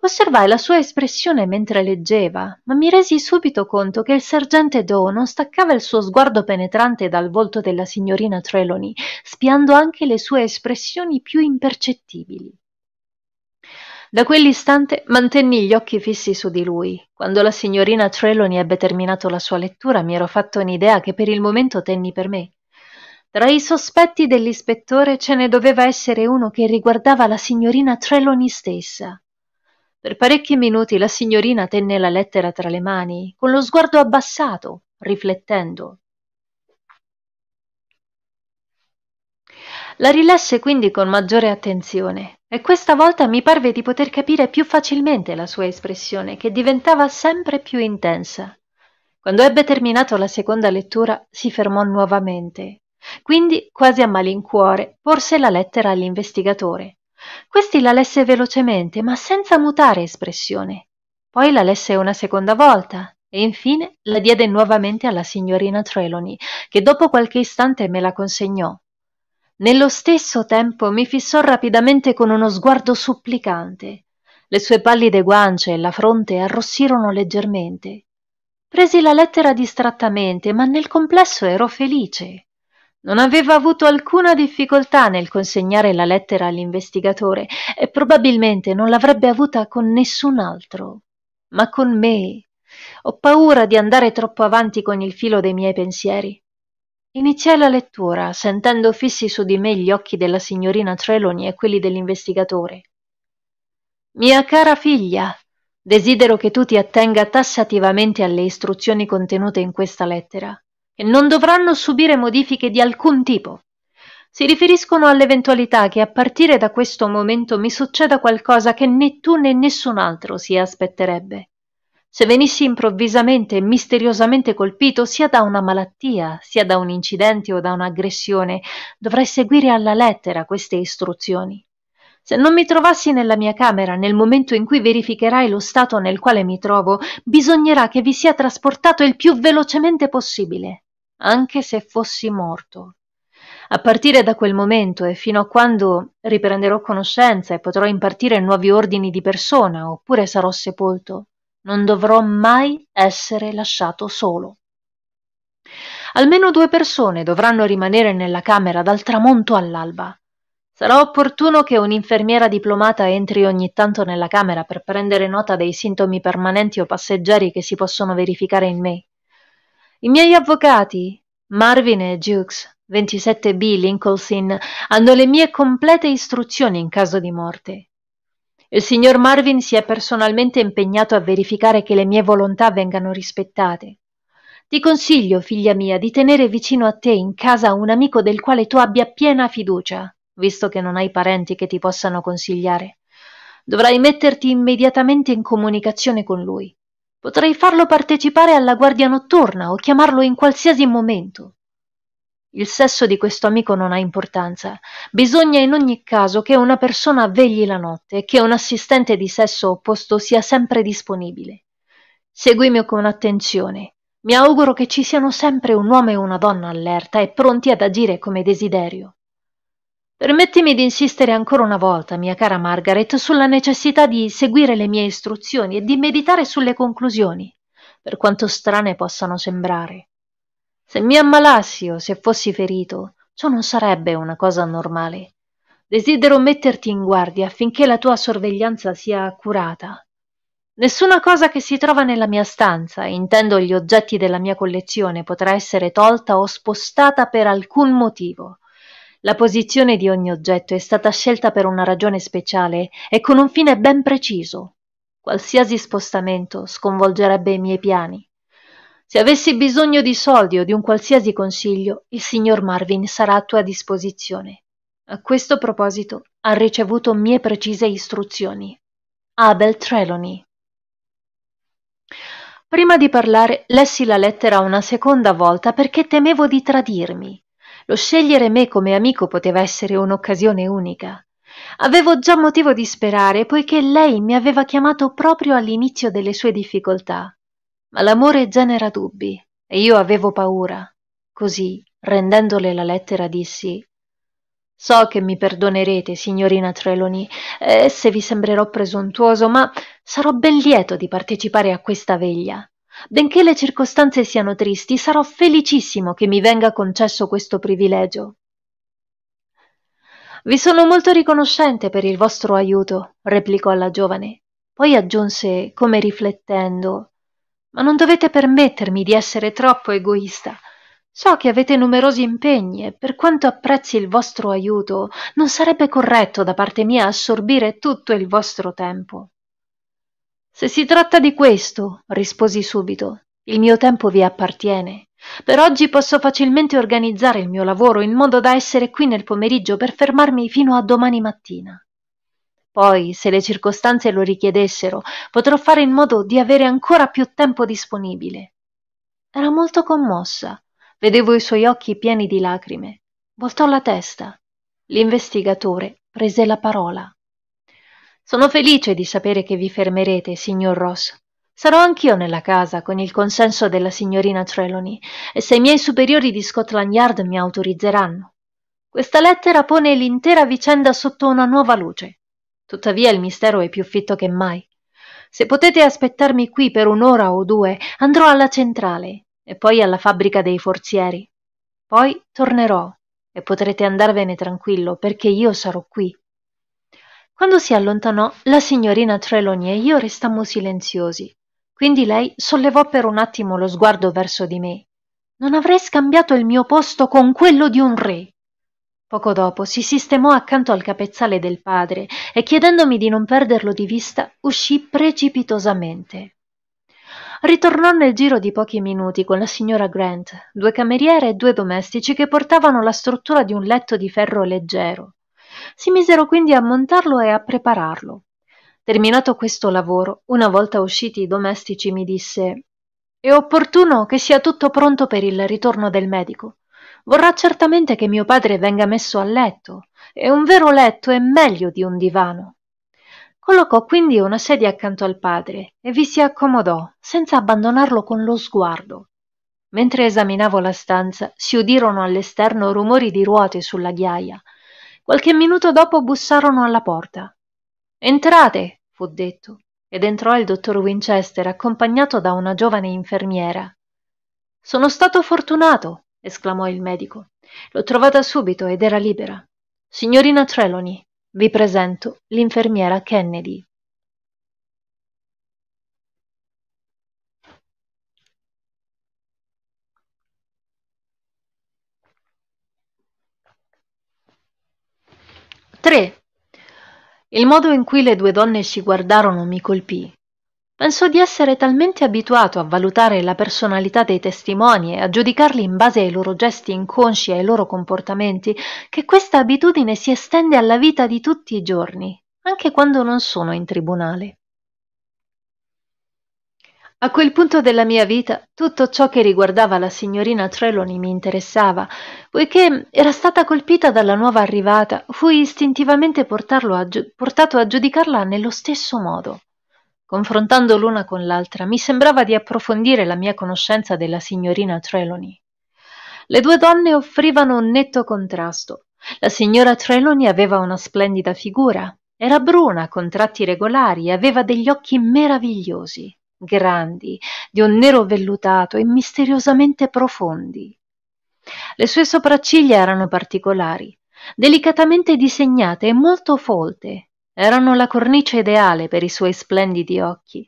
Osservai la sua espressione mentre leggeva, ma mi resi subito conto che il sergente Doe non staccava il suo sguardo penetrante dal volto della signorina Trelawney, spiando anche le sue espressioni più impercettibili da quell'istante mantenni gli occhi fissi su di lui quando la signorina trelawney ebbe terminato la sua lettura mi ero fatto un'idea che per il momento tenni per me tra i sospetti dell'ispettore ce ne doveva essere uno che riguardava la signorina trelawney stessa per parecchi minuti la signorina tenne la lettera tra le mani con lo sguardo abbassato riflettendo la rilesse quindi con maggiore attenzione e questa volta mi parve di poter capire più facilmente la sua espressione, che diventava sempre più intensa. Quando ebbe terminato la seconda lettura, si fermò nuovamente. Quindi, quasi a malincuore, porse la lettera all'investigatore. Questi la lesse velocemente, ma senza mutare espressione. Poi la lesse una seconda volta e infine la diede nuovamente alla signorina Trelawney, che dopo qualche istante me la consegnò. Nello stesso tempo mi fissò rapidamente con uno sguardo supplicante. Le sue pallide guance e la fronte arrossirono leggermente. Presi la lettera distrattamente, ma nel complesso ero felice. Non aveva avuto alcuna difficoltà nel consegnare la lettera all'investigatore e probabilmente non l'avrebbe avuta con nessun altro. Ma con me. Ho paura di andare troppo avanti con il filo dei miei pensieri. Iniziai la lettura, sentendo fissi su di me gli occhi della signorina Trelawney e quelli dell'investigatore. Mia cara figlia, desidero che tu ti attenga tassativamente alle istruzioni contenute in questa lettera, che non dovranno subire modifiche di alcun tipo. Si riferiscono all'eventualità che a partire da questo momento mi succeda qualcosa che né tu né nessun altro si aspetterebbe se venissi improvvisamente e misteriosamente colpito sia da una malattia, sia da un incidente o da un'aggressione, dovrei seguire alla lettera queste istruzioni. Se non mi trovassi nella mia camera nel momento in cui verificherai lo stato nel quale mi trovo, bisognerà che vi sia trasportato il più velocemente possibile, anche se fossi morto. A partire da quel momento e fino a quando riprenderò conoscenza e potrò impartire nuovi ordini di persona oppure sarò sepolto, non dovrò mai essere lasciato solo. Almeno due persone dovranno rimanere nella camera dal tramonto all'alba. Sarà opportuno che un'infermiera diplomata entri ogni tanto nella camera per prendere nota dei sintomi permanenti o passeggeri che si possono verificare in me. I miei avvocati, Marvin e Jukes, 27B Lincoln, hanno le mie complete istruzioni in caso di morte. Il signor Marvin si è personalmente impegnato a verificare che le mie volontà vengano rispettate. Ti consiglio, figlia mia, di tenere vicino a te in casa un amico del quale tu abbia piena fiducia, visto che non hai parenti che ti possano consigliare. Dovrai metterti immediatamente in comunicazione con lui. Potrei farlo partecipare alla guardia notturna o chiamarlo in qualsiasi momento. Il sesso di questo amico non ha importanza. Bisogna in ogni caso che una persona vegli la notte e che un assistente di sesso opposto sia sempre disponibile. Seguimi con attenzione. Mi auguro che ci siano sempre un uomo e una donna allerta e pronti ad agire come desiderio. Permettimi di insistere ancora una volta, mia cara Margaret, sulla necessità di seguire le mie istruzioni e di meditare sulle conclusioni, per quanto strane possano sembrare. Se mi ammalassi o se fossi ferito, ciò non sarebbe una cosa normale. Desidero metterti in guardia affinché la tua sorveglianza sia accurata. Nessuna cosa che si trova nella mia stanza, intendo gli oggetti della mia collezione, potrà essere tolta o spostata per alcun motivo. La posizione di ogni oggetto è stata scelta per una ragione speciale e con un fine ben preciso. Qualsiasi spostamento sconvolgerebbe i miei piani. Se avessi bisogno di soldi o di un qualsiasi consiglio, il signor Marvin sarà a tua disposizione. A questo proposito, ha ricevuto mie precise istruzioni. Abel Trelawney. Prima di parlare, lessi la lettera una seconda volta perché temevo di tradirmi. Lo scegliere me come amico poteva essere un'occasione unica. Avevo già motivo di sperare, poiché lei mi aveva chiamato proprio all'inizio delle sue difficoltà ma l'amore genera dubbi e io avevo paura. Così, rendendole la lettera, dissi So che mi perdonerete, signorina Trelawney, e se vi sembrerò presuntuoso, ma sarò ben lieto di partecipare a questa veglia. Benché le circostanze siano tristi, sarò felicissimo che mi venga concesso questo privilegio. Vi sono molto riconoscente per il vostro aiuto, replicò la giovane. Poi aggiunse, come riflettendo ma non dovete permettermi di essere troppo egoista. So che avete numerosi impegni e per quanto apprezzi il vostro aiuto, non sarebbe corretto da parte mia assorbire tutto il vostro tempo. Se si tratta di questo, risposi subito, il mio tempo vi appartiene. Per oggi posso facilmente organizzare il mio lavoro in modo da essere qui nel pomeriggio per fermarmi fino a domani mattina. Poi, se le circostanze lo richiedessero, potrò fare in modo di avere ancora più tempo disponibile. Era molto commossa. Vedevo i suoi occhi pieni di lacrime. Voltò la testa. L'investigatore prese la parola. Sono felice di sapere che vi fermerete, signor Ross. Sarò anch'io nella casa con il consenso della signorina Trelawney e se i miei superiori di Scotland Yard mi autorizzeranno. Questa lettera pone l'intera vicenda sotto una nuova luce. Tuttavia il mistero è più fitto che mai. Se potete aspettarmi qui per un'ora o due, andrò alla centrale e poi alla fabbrica dei forzieri. Poi tornerò e potrete andarvene tranquillo perché io sarò qui. Quando si allontanò, la signorina Trelawney e io restammo silenziosi. Quindi lei sollevò per un attimo lo sguardo verso di me. Non avrei scambiato il mio posto con quello di un re. Poco dopo si sistemò accanto al capezzale del padre e chiedendomi di non perderlo di vista, uscì precipitosamente. Ritornò nel giro di pochi minuti con la signora Grant, due cameriere e due domestici che portavano la struttura di un letto di ferro leggero. Si misero quindi a montarlo e a prepararlo. Terminato questo lavoro, una volta usciti i domestici mi disse È opportuno che sia tutto pronto per il ritorno del medico vorrà certamente che mio padre venga messo a letto, e un vero letto è meglio di un divano. Collocò quindi una sedia accanto al padre e vi si accomodò, senza abbandonarlo con lo sguardo. Mentre esaminavo la stanza, si udirono all'esterno rumori di ruote sulla ghiaia. Qualche minuto dopo bussarono alla porta. Entrate, fu detto, ed entrò il dottor Winchester accompagnato da una giovane infermiera. Sono stato fortunato, esclamò il medico. L'ho trovata subito ed era libera. Signorina Trelawney, vi presento l'infermiera Kennedy. Tre. Il modo in cui le due donne si guardarono mi colpì Pensò di essere talmente abituato a valutare la personalità dei testimoni e a giudicarli in base ai loro gesti inconsci e ai loro comportamenti, che questa abitudine si estende alla vita di tutti i giorni, anche quando non sono in tribunale. A quel punto della mia vita tutto ciò che riguardava la signorina Trelawney mi interessava, poiché era stata colpita dalla nuova arrivata, fui istintivamente portato a giudicarla nello stesso modo. Confrontando l'una con l'altra, mi sembrava di approfondire la mia conoscenza della signorina Trelawney. Le due donne offrivano un netto contrasto. La signora Trelawney aveva una splendida figura. Era bruna, con tratti regolari, e aveva degli occhi meravigliosi, grandi, di un nero vellutato e misteriosamente profondi. Le sue sopracciglia erano particolari, delicatamente disegnate e molto folte, erano la cornice ideale per i suoi splendidi occhi.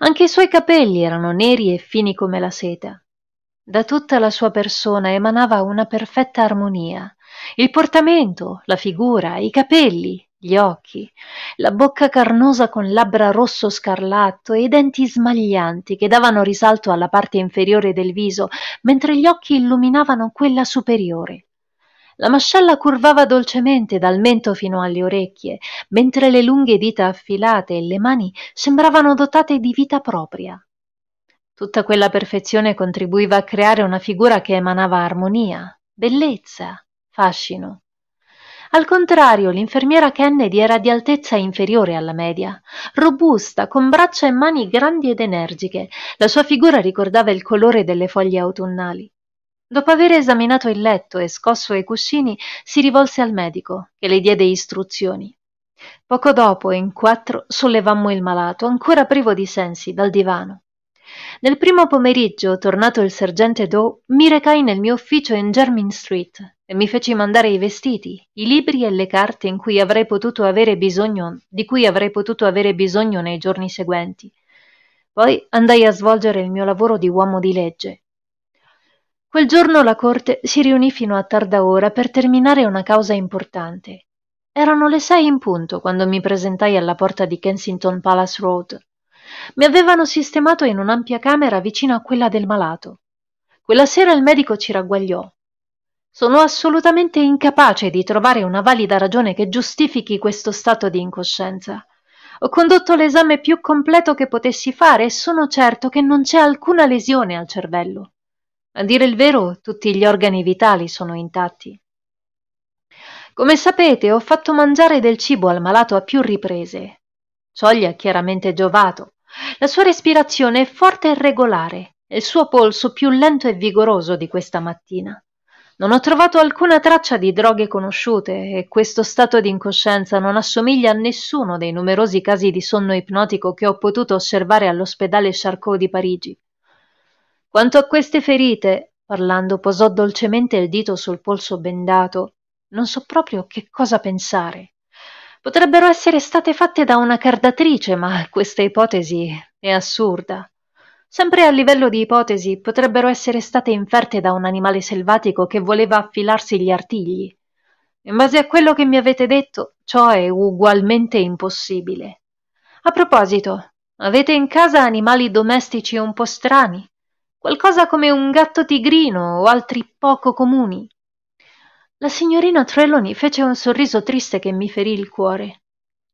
Anche i suoi capelli erano neri e fini come la seta. Da tutta la sua persona emanava una perfetta armonia. Il portamento, la figura, i capelli, gli occhi, la bocca carnosa con labbra rosso scarlatto e i denti smaglianti che davano risalto alla parte inferiore del viso, mentre gli occhi illuminavano quella superiore la mascella curvava dolcemente dal mento fino alle orecchie, mentre le lunghe dita affilate e le mani sembravano dotate di vita propria. Tutta quella perfezione contribuiva a creare una figura che emanava armonia, bellezza, fascino. Al contrario, l'infermiera Kennedy era di altezza inferiore alla media, robusta, con braccia e mani grandi ed energiche. La sua figura ricordava il colore delle foglie autunnali. Dopo aver esaminato il letto e scosso i cuscini, si rivolse al medico, che le diede istruzioni. Poco dopo, in quattro, sollevammo il malato, ancora privo di sensi, dal divano. Nel primo pomeriggio, tornato il sergente Doe, mi recai nel mio ufficio in Jermyn Street e mi feci mandare i vestiti, i libri e le carte in cui avrei potuto avere bisogno, di cui avrei potuto avere bisogno nei giorni seguenti. Poi andai a svolgere il mio lavoro di uomo di legge. Quel giorno la corte si riunì fino a tarda ora per terminare una causa importante. Erano le sei in punto quando mi presentai alla porta di Kensington Palace Road. Mi avevano sistemato in un'ampia camera vicino a quella del malato. Quella sera il medico ci ragguagliò. Sono assolutamente incapace di trovare una valida ragione che giustifichi questo stato di incoscienza. Ho condotto l'esame più completo che potessi fare e sono certo che non c'è alcuna lesione al cervello. A dire il vero, tutti gli organi vitali sono intatti. Come sapete, ho fatto mangiare del cibo al malato a più riprese. Ciò gli ha chiaramente giovato. La sua respirazione è forte e regolare, e il suo polso più lento e vigoroso di questa mattina. Non ho trovato alcuna traccia di droghe conosciute e questo stato di incoscienza non assomiglia a nessuno dei numerosi casi di sonno ipnotico che ho potuto osservare all'ospedale Charcot di Parigi quanto a queste ferite parlando posò dolcemente il dito sul polso bendato non so proprio che cosa pensare potrebbero essere state fatte da una cardatrice ma questa ipotesi è assurda sempre a livello di ipotesi potrebbero essere state inferte da un animale selvatico che voleva affilarsi gli artigli in base a quello che mi avete detto ciò è ugualmente impossibile a proposito avete in casa animali domestici un po strani qualcosa come un gatto tigrino o altri poco comuni. La signorina Trelawney fece un sorriso triste che mi ferì il cuore.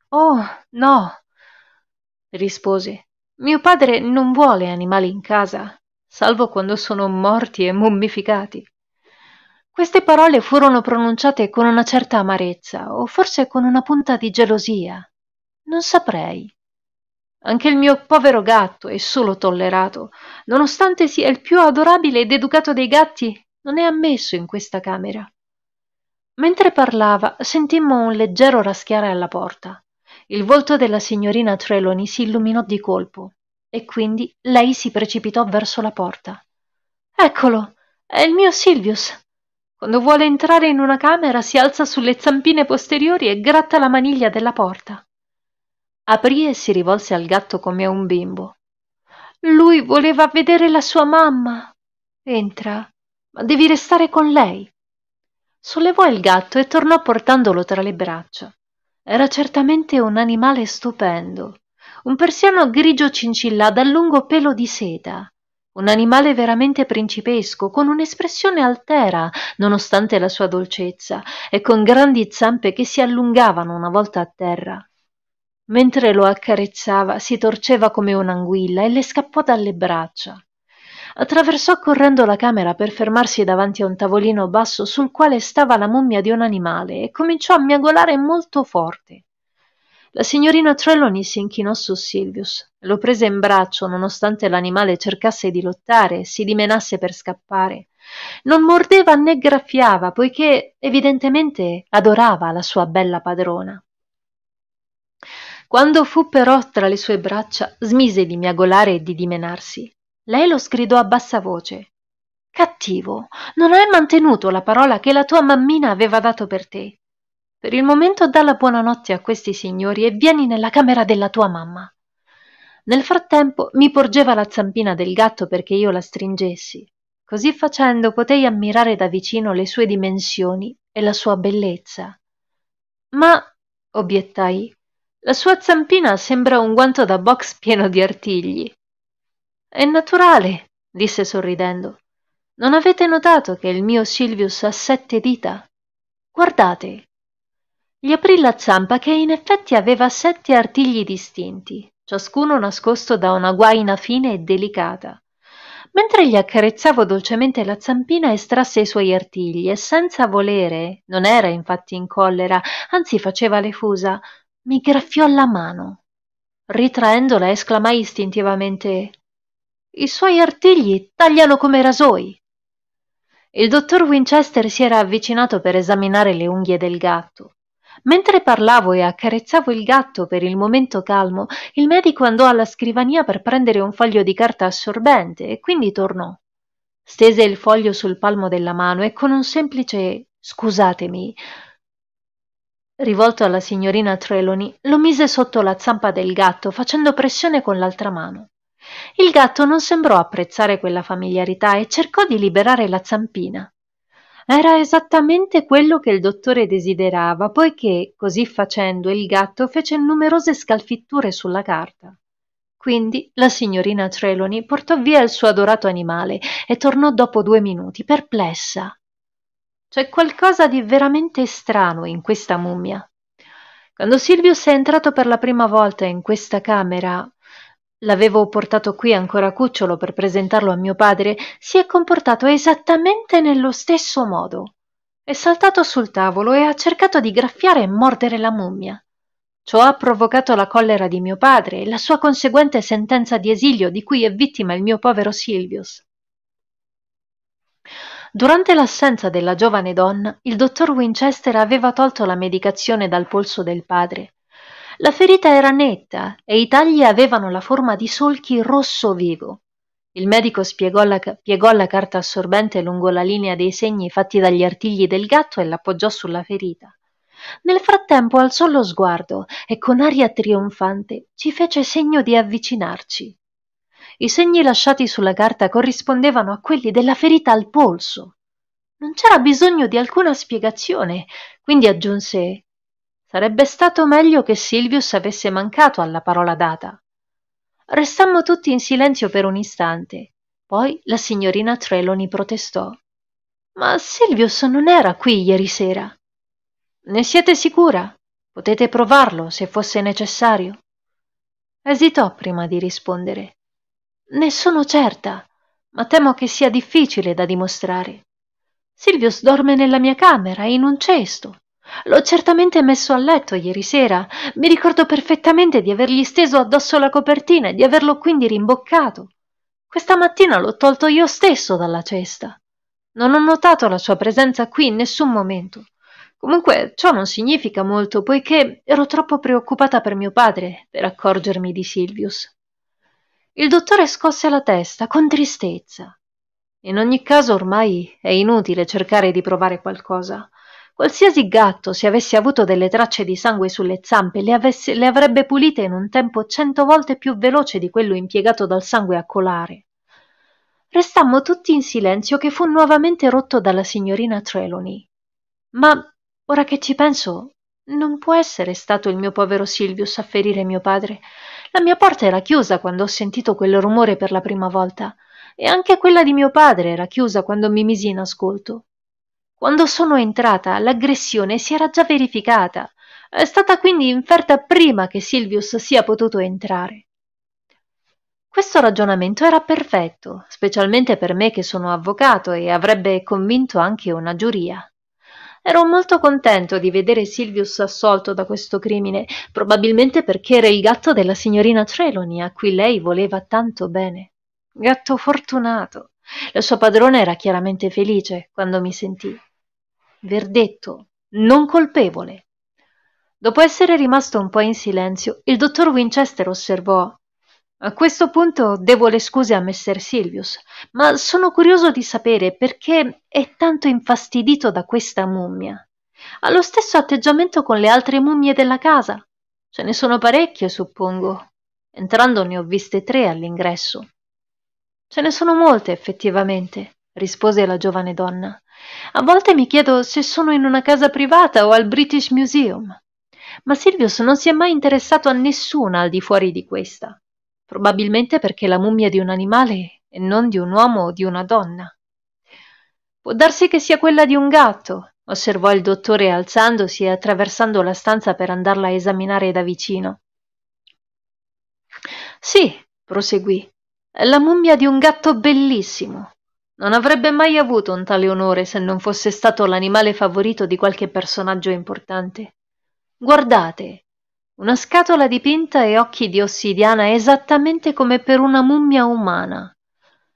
Oh, no, rispose. Mio padre non vuole animali in casa, salvo quando sono morti e mummificati. Queste parole furono pronunciate con una certa amarezza, o forse con una punta di gelosia. Non saprei. Anche il mio povero gatto è solo tollerato. Nonostante sia il più adorabile ed educato dei gatti, non è ammesso in questa camera. Mentre parlava, sentimmo un leggero raschiare alla porta. Il volto della signorina Trelawney si illuminò di colpo e quindi lei si precipitò verso la porta. Eccolo, è il mio Silvius. Quando vuole entrare in una camera si alza sulle zampine posteriori e gratta la maniglia della porta. Aprì e si rivolse al gatto come a un bimbo. Lui voleva vedere la sua mamma. Entra, ma devi restare con lei. Sollevò il gatto e tornò portandolo tra le braccia. Era certamente un animale stupendo, un persiano grigio cincillà dal lungo pelo di seta, un animale veramente principesco, con un'espressione altera, nonostante la sua dolcezza, e con grandi zampe che si allungavano una volta a terra mentre lo accarezzava si torceva come un'anguilla e le scappò dalle braccia. Attraversò correndo la camera per fermarsi davanti a un tavolino basso sul quale stava la mummia di un animale e cominciò a miagolare molto forte. La signorina Trelawney si inchinò su Silvius, lo prese in braccio nonostante l'animale cercasse di lottare e si dimenasse per scappare. Non mordeva né graffiava, poiché evidentemente adorava la sua bella padrona. Quando fu però tra le sue braccia, smise di miagolare e di dimenarsi. Lei lo sgridò a bassa voce. Cattivo, non hai mantenuto la parola che la tua mammina aveva dato per te. Per il momento dà la buonanotte a questi signori e vieni nella camera della tua mamma. Nel frattempo mi porgeva la zampina del gatto perché io la stringessi. Così facendo potei ammirare da vicino le sue dimensioni e la sua bellezza. Ma, obiettai, la sua zampina sembra un guanto da box pieno di artigli. È naturale, disse sorridendo. Non avete notato che il mio Silvius ha sette dita? Guardate. Gli aprì la zampa che in effetti aveva sette artigli distinti, ciascuno nascosto da una guaina fine e delicata. Mentre gli accarezzavo dolcemente la zampina estrasse i suoi artigli e senza volere, non era infatti in collera, anzi faceva le fusa, mi graffiò la mano ritraendola esclamai istintivamente i suoi artigli tagliano come rasoi il dottor winchester si era avvicinato per esaminare le unghie del gatto mentre parlavo e accarezzavo il gatto per il momento calmo il medico andò alla scrivania per prendere un foglio di carta assorbente e quindi tornò stese il foglio sul palmo della mano e con un semplice scusatemi Rivolto alla signorina Trelawney, lo mise sotto la zampa del gatto, facendo pressione con l'altra mano. Il gatto non sembrò apprezzare quella familiarità e cercò di liberare la zampina. Era esattamente quello che il dottore desiderava, poiché, così facendo, il gatto fece numerose scalfitture sulla carta. Quindi la signorina Trelawney portò via il suo adorato animale e tornò dopo due minuti, perplessa. C'è qualcosa di veramente strano in questa mummia. Quando Silvius è entrato per la prima volta in questa camera, l'avevo portato qui ancora cucciolo per presentarlo a mio padre, si è comportato esattamente nello stesso modo. È saltato sul tavolo e ha cercato di graffiare e mordere la mummia. Ciò ha provocato la collera di mio padre e la sua conseguente sentenza di esilio di cui è vittima il mio povero Silvius. Durante l'assenza della giovane donna, il dottor Winchester aveva tolto la medicazione dal polso del padre. La ferita era netta e i tagli avevano la forma di solchi rosso vivo. Il medico la, piegò la carta assorbente lungo la linea dei segni fatti dagli artigli del gatto e l'appoggiò sulla ferita. Nel frattempo alzò lo sguardo e con aria trionfante ci fece segno di avvicinarci. I segni lasciati sulla carta corrispondevano a quelli della ferita al polso. Non c'era bisogno di alcuna spiegazione, quindi aggiunse Sarebbe stato meglio che Silvius avesse mancato alla parola data. Restammo tutti in silenzio per un istante. Poi la signorina Trelawney protestò. Ma Silvius non era qui ieri sera. Ne siete sicura? Potete provarlo se fosse necessario. Esitò prima di rispondere. Ne sono certa, ma temo che sia difficile da dimostrare. Silvius dorme nella mia camera, in un cesto. L'ho certamente messo a letto ieri sera. Mi ricordo perfettamente di avergli steso addosso la copertina e di averlo quindi rimboccato. Questa mattina l'ho tolto io stesso dalla cesta. Non ho notato la sua presenza qui in nessun momento. Comunque ciò non significa molto, poiché ero troppo preoccupata per mio padre per accorgermi di Silvius. Il dottore scosse la testa con tristezza. In ogni caso ormai è inutile cercare di provare qualcosa. Qualsiasi gatto, se avesse avuto delle tracce di sangue sulle zampe, le, avesse, le avrebbe pulite in un tempo cento volte più veloce di quello impiegato dal sangue a colare. Restammo tutti in silenzio che fu nuovamente rotto dalla signorina Trelawney. Ma, ora che ci penso, non può essere stato il mio povero Silvius a ferire mio padre. La mia porta era chiusa quando ho sentito quel rumore per la prima volta, e anche quella di mio padre era chiusa quando mi misi in ascolto. Quando sono entrata, l'aggressione si era già verificata. È stata quindi inferta prima che Silvius sia potuto entrare. Questo ragionamento era perfetto, specialmente per me che sono avvocato e avrebbe convinto anche una giuria. Ero molto contento di vedere Silvius assolto da questo crimine, probabilmente perché era il gatto della signorina Trelawney, a cui lei voleva tanto bene. Gatto fortunato. La sua padrona era chiaramente felice quando mi sentì. Verdetto. Non colpevole. Dopo essere rimasto un po' in silenzio, il dottor Winchester osservò a questo punto devo le scuse a messer Silvius, ma sono curioso di sapere perché è tanto infastidito da questa mummia. Ha lo stesso atteggiamento con le altre mummie della casa. Ce ne sono parecchie, suppongo. Entrando ne ho viste tre all'ingresso. Ce ne sono molte, effettivamente, rispose la giovane donna. A volte mi chiedo se sono in una casa privata o al British Museum. Ma Silvius non si è mai interessato a nessuna al di fuori di questa probabilmente perché la mummia di un animale e non di un uomo o di una donna. Può darsi che sia quella di un gatto, osservò il dottore alzandosi e attraversando la stanza per andarla a esaminare da vicino. Sì, proseguì, è la mummia di un gatto bellissimo. Non avrebbe mai avuto un tale onore se non fosse stato l'animale favorito di qualche personaggio importante. Guardate, una scatola dipinta e occhi di ossidiana esattamente come per una mummia umana.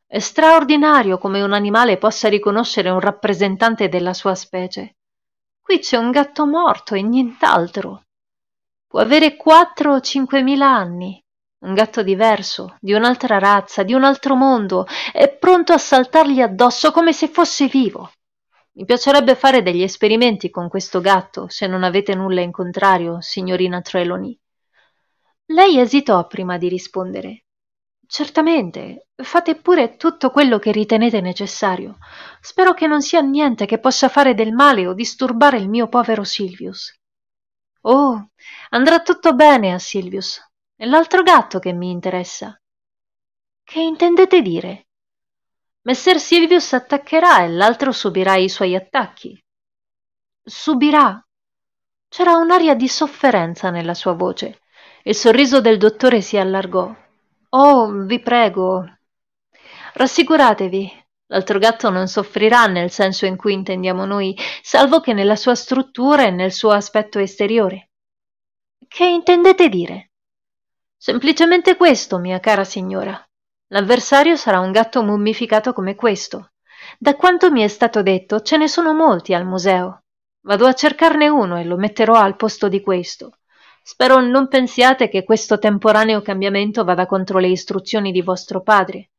È straordinario come un animale possa riconoscere un rappresentante della sua specie. Qui c'è un gatto morto e nient'altro. Può avere quattro o cinquemila anni. Un gatto diverso, di un'altra razza, di un altro mondo, è pronto a saltargli addosso come se fosse vivo. Mi piacerebbe fare degli esperimenti con questo gatto, se non avete nulla in contrario, signorina Trelawney. Lei esitò prima di rispondere. Certamente, fate pure tutto quello che ritenete necessario. Spero che non sia niente che possa fare del male o disturbare il mio povero Silvius. Oh, andrà tutto bene a Silvius. È l'altro gatto che mi interessa. Che intendete dire? Messer Silvio s'attaccherà e l'altro subirà i suoi attacchi. Subirà. C'era un'aria di sofferenza nella sua voce. Il sorriso del dottore si allargò. Oh, vi prego. Rassicuratevi, L'altro gatto non soffrirà nel senso in cui intendiamo noi, salvo che nella sua struttura e nel suo aspetto esteriore. Che intendete dire? Semplicemente questo, mia cara signora. L'avversario sarà un gatto mummificato come questo. Da quanto mi è stato detto, ce ne sono molti al museo. Vado a cercarne uno e lo metterò al posto di questo. Spero non pensiate che questo temporaneo cambiamento vada contro le istruzioni di vostro padre.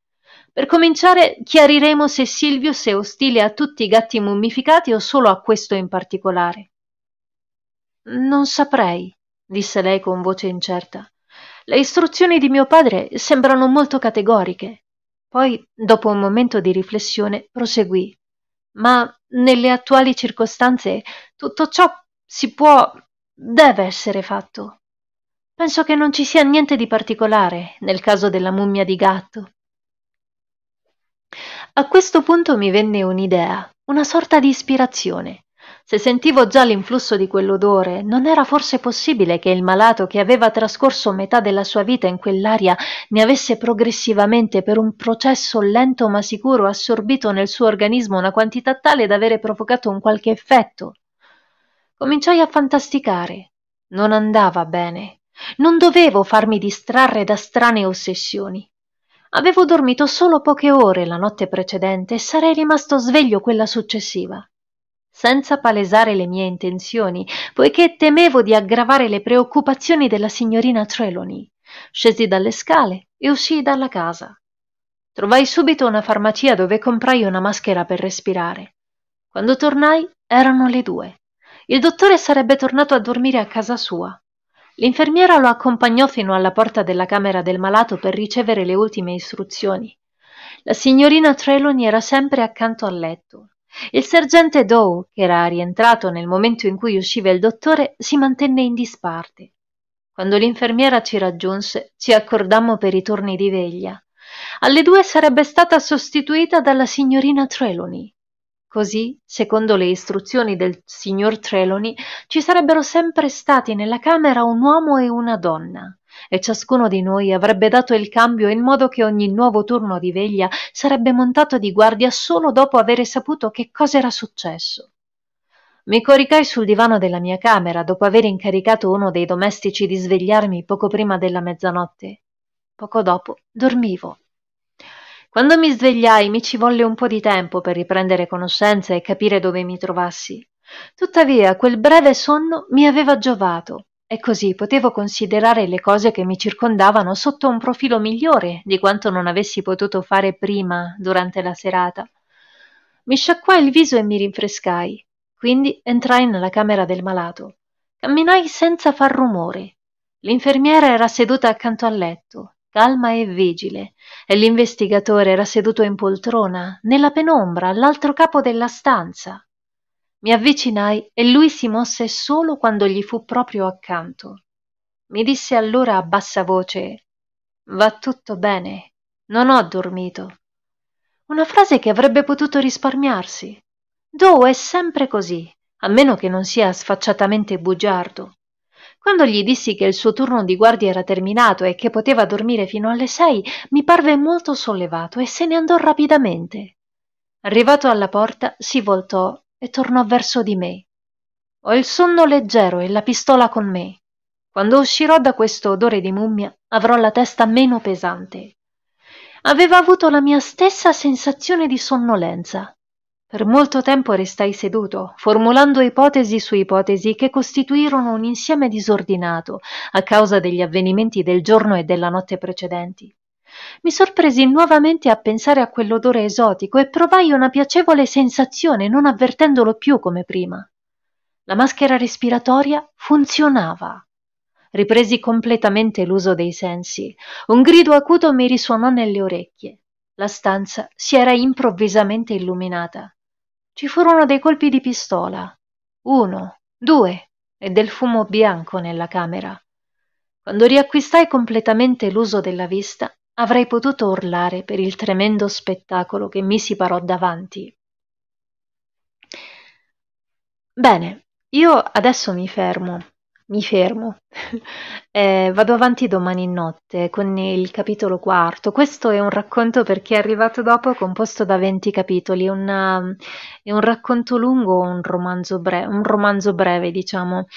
Per cominciare, chiariremo se Silvius è ostile a tutti i gatti mummificati o solo a questo in particolare. Non saprei, disse lei con voce incerta. Le istruzioni di mio padre sembrano molto categoriche. Poi, dopo un momento di riflessione, proseguì. Ma nelle attuali circostanze tutto ciò si può, deve essere fatto. Penso che non ci sia niente di particolare nel caso della mummia di gatto. A questo punto mi venne un'idea, una sorta di ispirazione. Se sentivo già l'influsso di quell'odore, non era forse possibile che il malato che aveva trascorso metà della sua vita in quell'aria ne avesse progressivamente per un processo lento ma sicuro assorbito nel suo organismo una quantità tale da avere provocato un qualche effetto? Cominciai a fantasticare. Non andava bene. Non dovevo farmi distrarre da strane ossessioni. Avevo dormito solo poche ore la notte precedente e sarei rimasto sveglio quella successiva senza palesare le mie intenzioni, poiché temevo di aggravare le preoccupazioni della signorina Trelawney. Scesi dalle scale e uscii dalla casa. Trovai subito una farmacia dove comprai una maschera per respirare. Quando tornai erano le due. Il dottore sarebbe tornato a dormire a casa sua. L'infermiera lo accompagnò fino alla porta della camera del malato per ricevere le ultime istruzioni. La signorina Trelawney era sempre accanto al letto, il sergente Dow, ch'era rientrato nel momento in cui usciva il dottore, si mantenne in disparte. Quando l'infermiera ci raggiunse, ci accordammo per i turni di veglia. Alle due sarebbe stata sostituita dalla signorina Trelawney. Così, secondo le istruzioni del signor Trelawney, ci sarebbero sempre stati nella camera un uomo e una donna e ciascuno di noi avrebbe dato il cambio in modo che ogni nuovo turno di veglia sarebbe montato di guardia solo dopo avere saputo che cosa era successo. Mi coricai sul divano della mia camera dopo aver incaricato uno dei domestici di svegliarmi poco prima della mezzanotte. Poco dopo dormivo. Quando mi svegliai mi ci volle un po' di tempo per riprendere conoscenza e capire dove mi trovassi. Tuttavia, quel breve sonno mi aveva giovato. E così potevo considerare le cose che mi circondavano sotto un profilo migliore di quanto non avessi potuto fare prima durante la serata. Mi sciacquai il viso e mi rinfrescai, quindi entrai nella camera del malato. Camminai senza far rumore. L'infermiera era seduta accanto al letto, calma e vigile, e l'investigatore era seduto in poltrona, nella penombra, all'altro capo della stanza. Mi avvicinai e lui si mosse solo quando gli fu proprio accanto. Mi disse allora a bassa voce Va tutto bene, non ho dormito. Una frase che avrebbe potuto risparmiarsi. Doe è sempre così, a meno che non sia sfacciatamente bugiardo. Quando gli dissi che il suo turno di guardia era terminato e che poteva dormire fino alle sei, mi parve molto sollevato e se ne andò rapidamente. Arrivato alla porta, si voltò e tornò verso di me. Ho il sonno leggero e la pistola con me. Quando uscirò da questo odore di mummia avrò la testa meno pesante. Aveva avuto la mia stessa sensazione di sonnolenza. Per molto tempo restai seduto, formulando ipotesi su ipotesi che costituirono un insieme disordinato a causa degli avvenimenti del giorno e della notte precedenti mi sorpresi nuovamente a pensare a quell'odore esotico e provai una piacevole sensazione non avvertendolo più come prima. La maschera respiratoria funzionava. Ripresi completamente l'uso dei sensi. Un grido acuto mi risuonò nelle orecchie. La stanza si era improvvisamente illuminata. Ci furono dei colpi di pistola. Uno, due, e del fumo bianco nella camera. Quando riacquistai completamente l'uso della vista, Avrei potuto urlare per il tremendo spettacolo che mi si parò davanti. Bene, io adesso mi fermo, mi fermo. eh, vado avanti domani notte con il capitolo quarto. Questo è un racconto per chi è arrivato dopo, composto da 20 capitoli. Una, è un racconto lungo, un romanzo, bre- un romanzo breve, diciamo.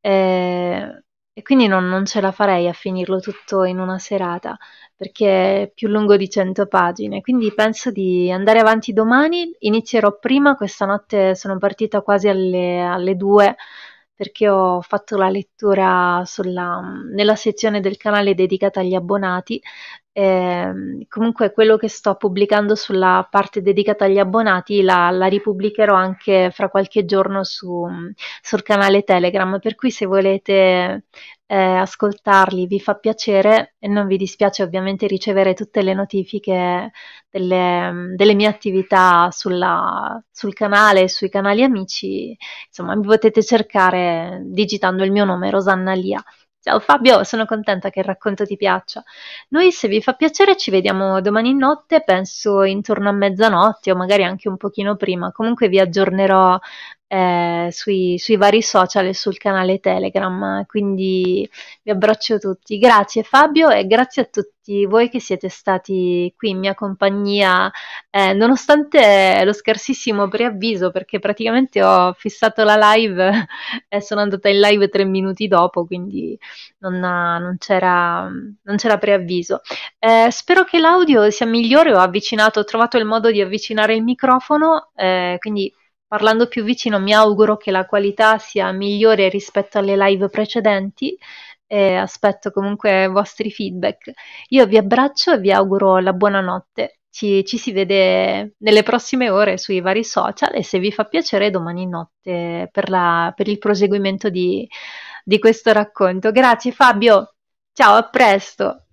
Eh, e quindi non, non ce la farei a finirlo tutto in una serata, perché è più lungo di 100 pagine. Quindi penso di andare avanti domani, inizierò prima, questa notte sono partita quasi alle, alle perché ho fatto la lettura sulla, nella sezione del canale dedicata agli abbonati. Eh, comunque quello che sto pubblicando sulla parte dedicata agli abbonati la, la ripubblicherò anche fra qualche giorno su, sul canale Telegram, per cui se volete eh, ascoltarli vi fa piacere e non vi dispiace ovviamente ricevere tutte le notifiche delle, delle mie attività sulla, sul canale e sui canali amici, insomma mi potete cercare digitando il mio nome Rosanna Lia. Ciao Fabio, sono contenta che il racconto ti piaccia. Noi, se vi fa piacere, ci vediamo domani notte, penso intorno a mezzanotte o magari anche un pochino prima. Comunque vi aggiornerò eh, sui, sui, vari social e sul canale Telegram. Quindi vi abbraccio tutti. Grazie Fabio e grazie a tutti voi che siete stati qui in mia compagnia, eh, nonostante lo scarsissimo preavviso, perché praticamente ho fissato la live e sono andata in live tre minuti dopo, quindi non, non, c'era, non c'era, preavviso. Eh, spero che l'audio sia migliore, ho avvicinato, ho trovato il modo di avvicinare il microfono, eh, quindi parlando più vicino, mi auguro che la qualità sia migliore rispetto alle live precedenti. E aspetto comunque i vostri feedback. Io vi abbraccio e vi auguro la buonanotte. Ci, ci si vede nelle prossime ore sui vari social e se vi fa piacere domani notte per, la, per il proseguimento di, di questo racconto. Grazie Fabio, ciao, a presto!